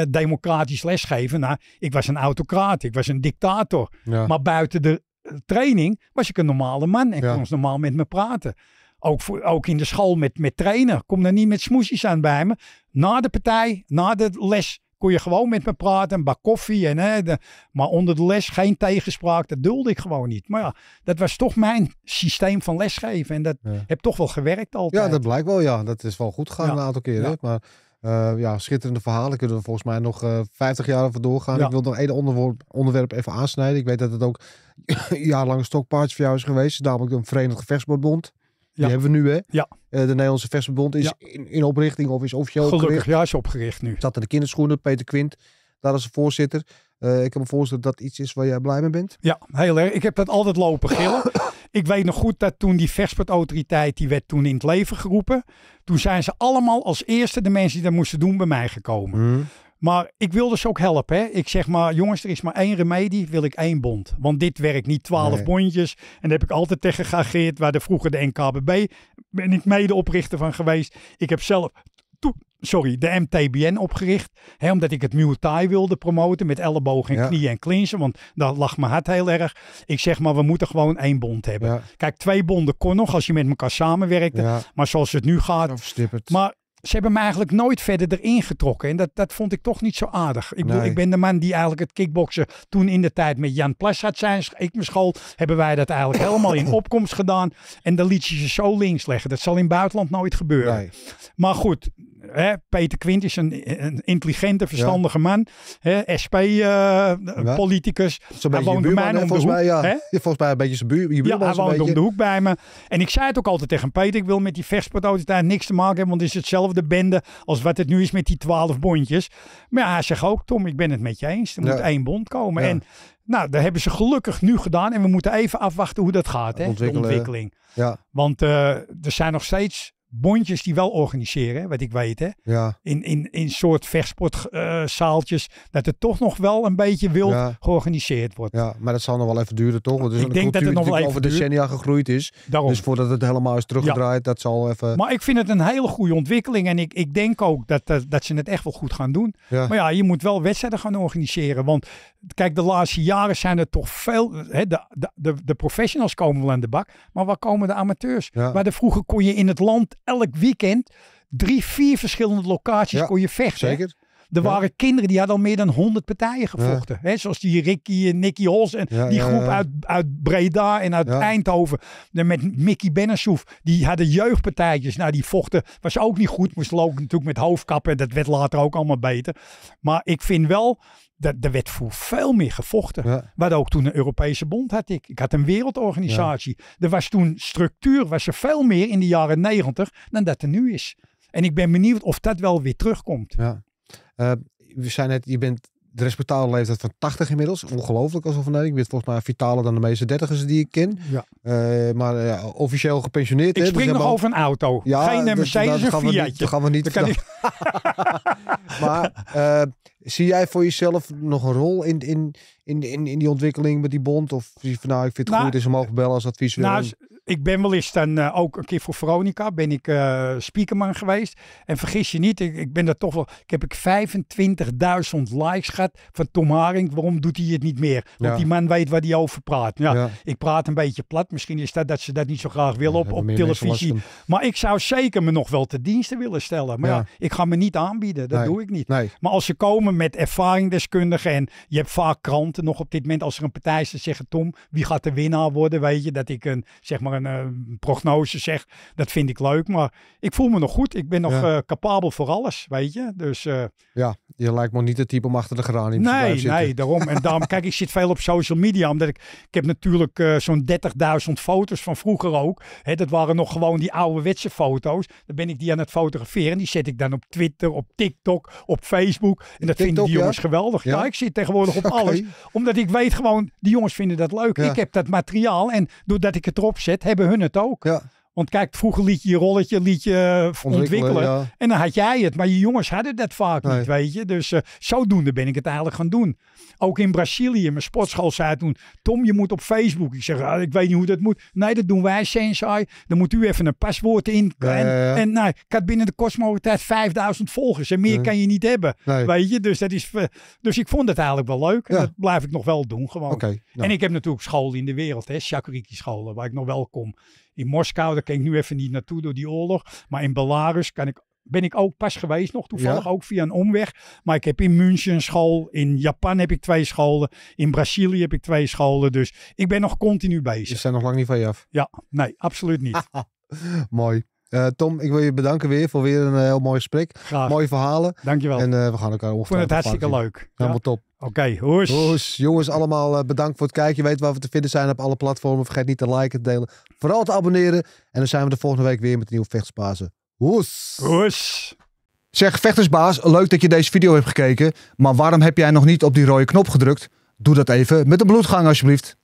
democratisch lesgeven. Nou, ik was een autocraat, ik was een dictator. Maar buiten de eh, training was ik een normale man en kon ons normaal met me praten. Ook, voor, ook in de school met, met trainen. Kom dan niet met smoesjes aan bij me. Na de partij, na de les, kon je gewoon met me praten, een bak koffie. En, hè, de, maar onder de les geen tegenspraak, dat dulde ik gewoon niet. Maar ja, dat was toch mijn systeem van lesgeven. En dat ja. heb toch wel gewerkt altijd. Ja, dat blijkt wel, ja. Dat is wel goed gegaan een aantal keren. Maar eh, ja, schitterende verhalen. Kunnen we volgens mij nog uh, eh, 50 jaar over doorgaan. Ik wil nog één onderwerp, onderwerp even aansnijden. Ik weet dat het ook jarenlang stokpaardje voor jou is geweest. Namelijk dus een Verenigd Gevechtsbond. Die hebben we nu, hè? Ja. Eh, de Nederlandse Vechtsbond is in, in, oprichting of is officieel Gelukkig, opgericht. ja, is opgericht nu. Zat in de kinderschoenen, Peter Quint. Daar is de voorzitter. ik heb me voorstellen dat iets is waar jij blij mee bent. Ja, heel erg. Ik heb dat altijd lopen gillen. Ik weet nog goed dat toen die vechtsportautoriteit, die werd toen in het leven geroepen. Toen zijn ze allemaal als eerste de mensen die dat moesten doen bij mij gekomen. Mhm. Maar ik wilde dus ze ook helpen. Hè? Ik zeg maar, jongens, er is maar één remedie, wil ik één bond. Want dit werkt niet, twaalf bondjes. En daar heb ik altijd tegen geageerd, waar de vroeger de NKBB, ben ik medeoprichter oprichter van geweest. Ik heb zelf sorry, de MTBN opgericht. Hè, omdat ik het Muay Thai wilde promoten met elleboog en knieën en clinchen. Want daar lag mijn hart heel erg. Ik zeg maar, we moeten gewoon één bond hebben. Kijk, twee bonden kon nog als je met elkaar samenwerkte. Maar zoals het nu gaat. Maar ze hebben me eigenlijk nooit verder erin getrokken. En dat, dat vond ik toch niet zo aardig. Ik, bedoel, ik ben de man die eigenlijk het kickboksen toen in de tijd met Jan Plas had zijn. Ik mijn school hebben wij dat eigenlijk helemaal in opkomst gedaan. En dan liet je ze zo links leggen. Dat zal in het buitenland nooit gebeuren. Maar goed, Hè, Peter Quint is een, een intelligente, verstandige man. SP-politicus. Eh, uh, hij woont mij om de hoek. Mij, ja. Hè? Volgens mij een beetje zijn je buurman. hij woont om de hoek bij me. En ik zei het ook altijd tegen Peter. Ik wil met die daar niks te maken hebben. Want het is hetzelfde bende als wat het nu is met die twaalf bondjes. Maar ja, hij zegt ook, Tom, ik ben het met je eens. Er moet één bond komen. En nou, dat hebben ze gelukkig nu gedaan. En we moeten even afwachten hoe dat gaat, hè, de ontwikkeling. Ja. Want eh, er zijn nog steeds bondjes die wel organiseren, wat ik weet. Hè? Ja. In, in, in soort vechtsportzaaltjes. Eh, dat het toch nog wel een beetje wild georganiseerd wordt. Ja, maar dat zal nog wel even duren, toch? Want ik denk dat het nog wel even over decennia gegroeid is. Daarom. Dus voordat het helemaal is teruggedraaid, dat zal even... Maar ik vind het een hele goede ontwikkeling. En ik, ik denk ook dat, dat, dat ze het echt wel goed gaan doen. Maar ja, je moet wel wedstrijden gaan organiseren. Want kijk, de laatste jaren zijn er toch veel... Hè, de, de, de, de professionals komen wel aan de bak. Maar waar komen de amateurs? Waar de vroeger kon je in het land elk weekend drie, vier verschillende locaties kon je vechten. Zeker. Er waren kinderen die hadden al meer dan 100 partijen gevochten. Ja. Zoals die Ricky en Nicky Hols. en die groep Uit, uit Breda en uit Eindhoven. met Mickey Bennershoef, Die hadden jeugdpartijtjes. Nou, die vochten was ook niet goed. Moest lopen natuurlijk met hoofdkappen. Dat werd later ook allemaal beter. Maar ik vind wel dat, er werd veel meer gevochten. Ja. Wat ook toen een Europese bond had ik. Ik had een wereldorganisatie. Er was toen structuur, was er veel meer in de jaren negentig dan dat er nu is. En ik ben benieuwd of dat wel weer terugkomt. Ja. Eh, we zijn net, je bent de respectabele leeftijd van 80 inmiddels. Ongelooflijk alsof nee, ik ben volgens mij vitaler dan de meeste dertigers die ik ken. Ja. Eh, maar eh, officieel gepensioneerd. Ik dus spring nog over een auto. Ja, Geen Mercedes, dus, Dat gaan we niet. Gaan we niet maar Zie jij voor jezelf nog een rol in, in, in, in, in die ontwikkeling met die bond? Of je van nou, ik vind het nou, goed, is ze mogen bellen als advies Nou, ik ben wel eens dan eh, ook een keer voor Veronica, ben ik eh, speakerman geweest. En vergis je niet, ik, ik ben daar toch wel, ik heb ik 25.000 likes gehad van Tom Haring. Waarom doet hij het niet meer? Want die man weet waar hij over praat. Nou, ja, Ik praat een beetje plat, misschien is dat dat ze dat niet zo graag willen op, op televisie. Maar ik zou zeker me nog wel te diensten willen stellen. Maar ja, ik ga me niet aanbieden, dat doe ik niet. Maar als ze komen met ervaringdeskundigen en je hebt vaak kranten nog op dit moment, als er een partij is, te zeggen Tom, wie gaat de winnaar worden? Weet je, dat ik een, zeg maar een eh, prognose zeg, dat vind ik leuk. Maar ik voel me nog goed. Ik ben nog ja. Eh, capabel voor alles, weet je. Dus, eh, ja, je lijkt me niet het type om achter de geranium nee, te Nee, zitten. nee, daarom. En daarom, kijk, ik zit veel op social media. Omdat ik, ik heb natuurlijk zo'n 30.000 foto's van vroeger ook. Hè, dat waren nog gewoon die ouderwetse foto's. Dan ben ik die aan het fotograferen. Die zet ik dan op Twitter, op TikTok, op Facebook. En dat vinden die jongens geweldig. Ja? ik zit tegenwoordig op alles. Omdat ik weet gewoon, die jongens vinden dat leuk. Ik heb dat materiaal en doordat ik het erop zet, hebben hun het ook. Ja. Want kijk, vroeger liet je je rolletje liet je eh, ontwikkelen. En dan had jij het. Maar je jongens hadden dat vaak niet, weet je. Dus uh, zodoende ben ik het eigenlijk gaan doen. Ook in Brazilië, mijn sportschool zei toen... Tom, je moet op Facebook. Ik zeg, ah, ik weet niet hoe dat moet. Nee, dat doen wij, Sensei. Dan moet u even een paswoord in. en, en nou, ik had binnen de kostmogelijke tijd 5000 volgers. En meer kan je niet hebben, weet je. Dus, dat is, eh, dus ik vond het eigenlijk wel leuk. dat blijf ik nog wel doen, gewoon. En ik heb natuurlijk scholen in de wereld, hè. Shakuriki scholen, waar ik nog wel kom in Moskou, daar kijk ik nu even niet naartoe door die oorlog. Maar in Belarus kan ik ben ik ook pas geweest nog, toevallig ook via een omweg. Maar ik heb in München een school, in Japan heb ik twee scholen, in Brazilië heb ik twee scholen. Dus ik ben nog continu bezig. Je zijn nog lang niet van je af. Ja, nee, absoluut niet. Mooi. Eh, Tom, ik wil je bedanken weer voor weer een eh, heel mooi gesprek. Mooie verhalen. Dankjewel. En eh, we gaan elkaar ongeveer. Ik vond het hartstikke leuk. Helemaal top. Oké, hoes. hoes. Jongens, allemaal bedankt voor het kijken. Je weet waar we te vinden zijn op alle platformen. Vergeet niet te liken, te delen. Vooral te abonneren. En dan zijn we de volgende week weer met een nieuwe vechtspazen. Hoes. Hoes. Zeg, vechtersbaas, leuk dat je deze video hebt gekeken. Maar waarom heb jij nog niet op die rode knop gedrukt? Doe dat even met een bloedgang alsjeblieft.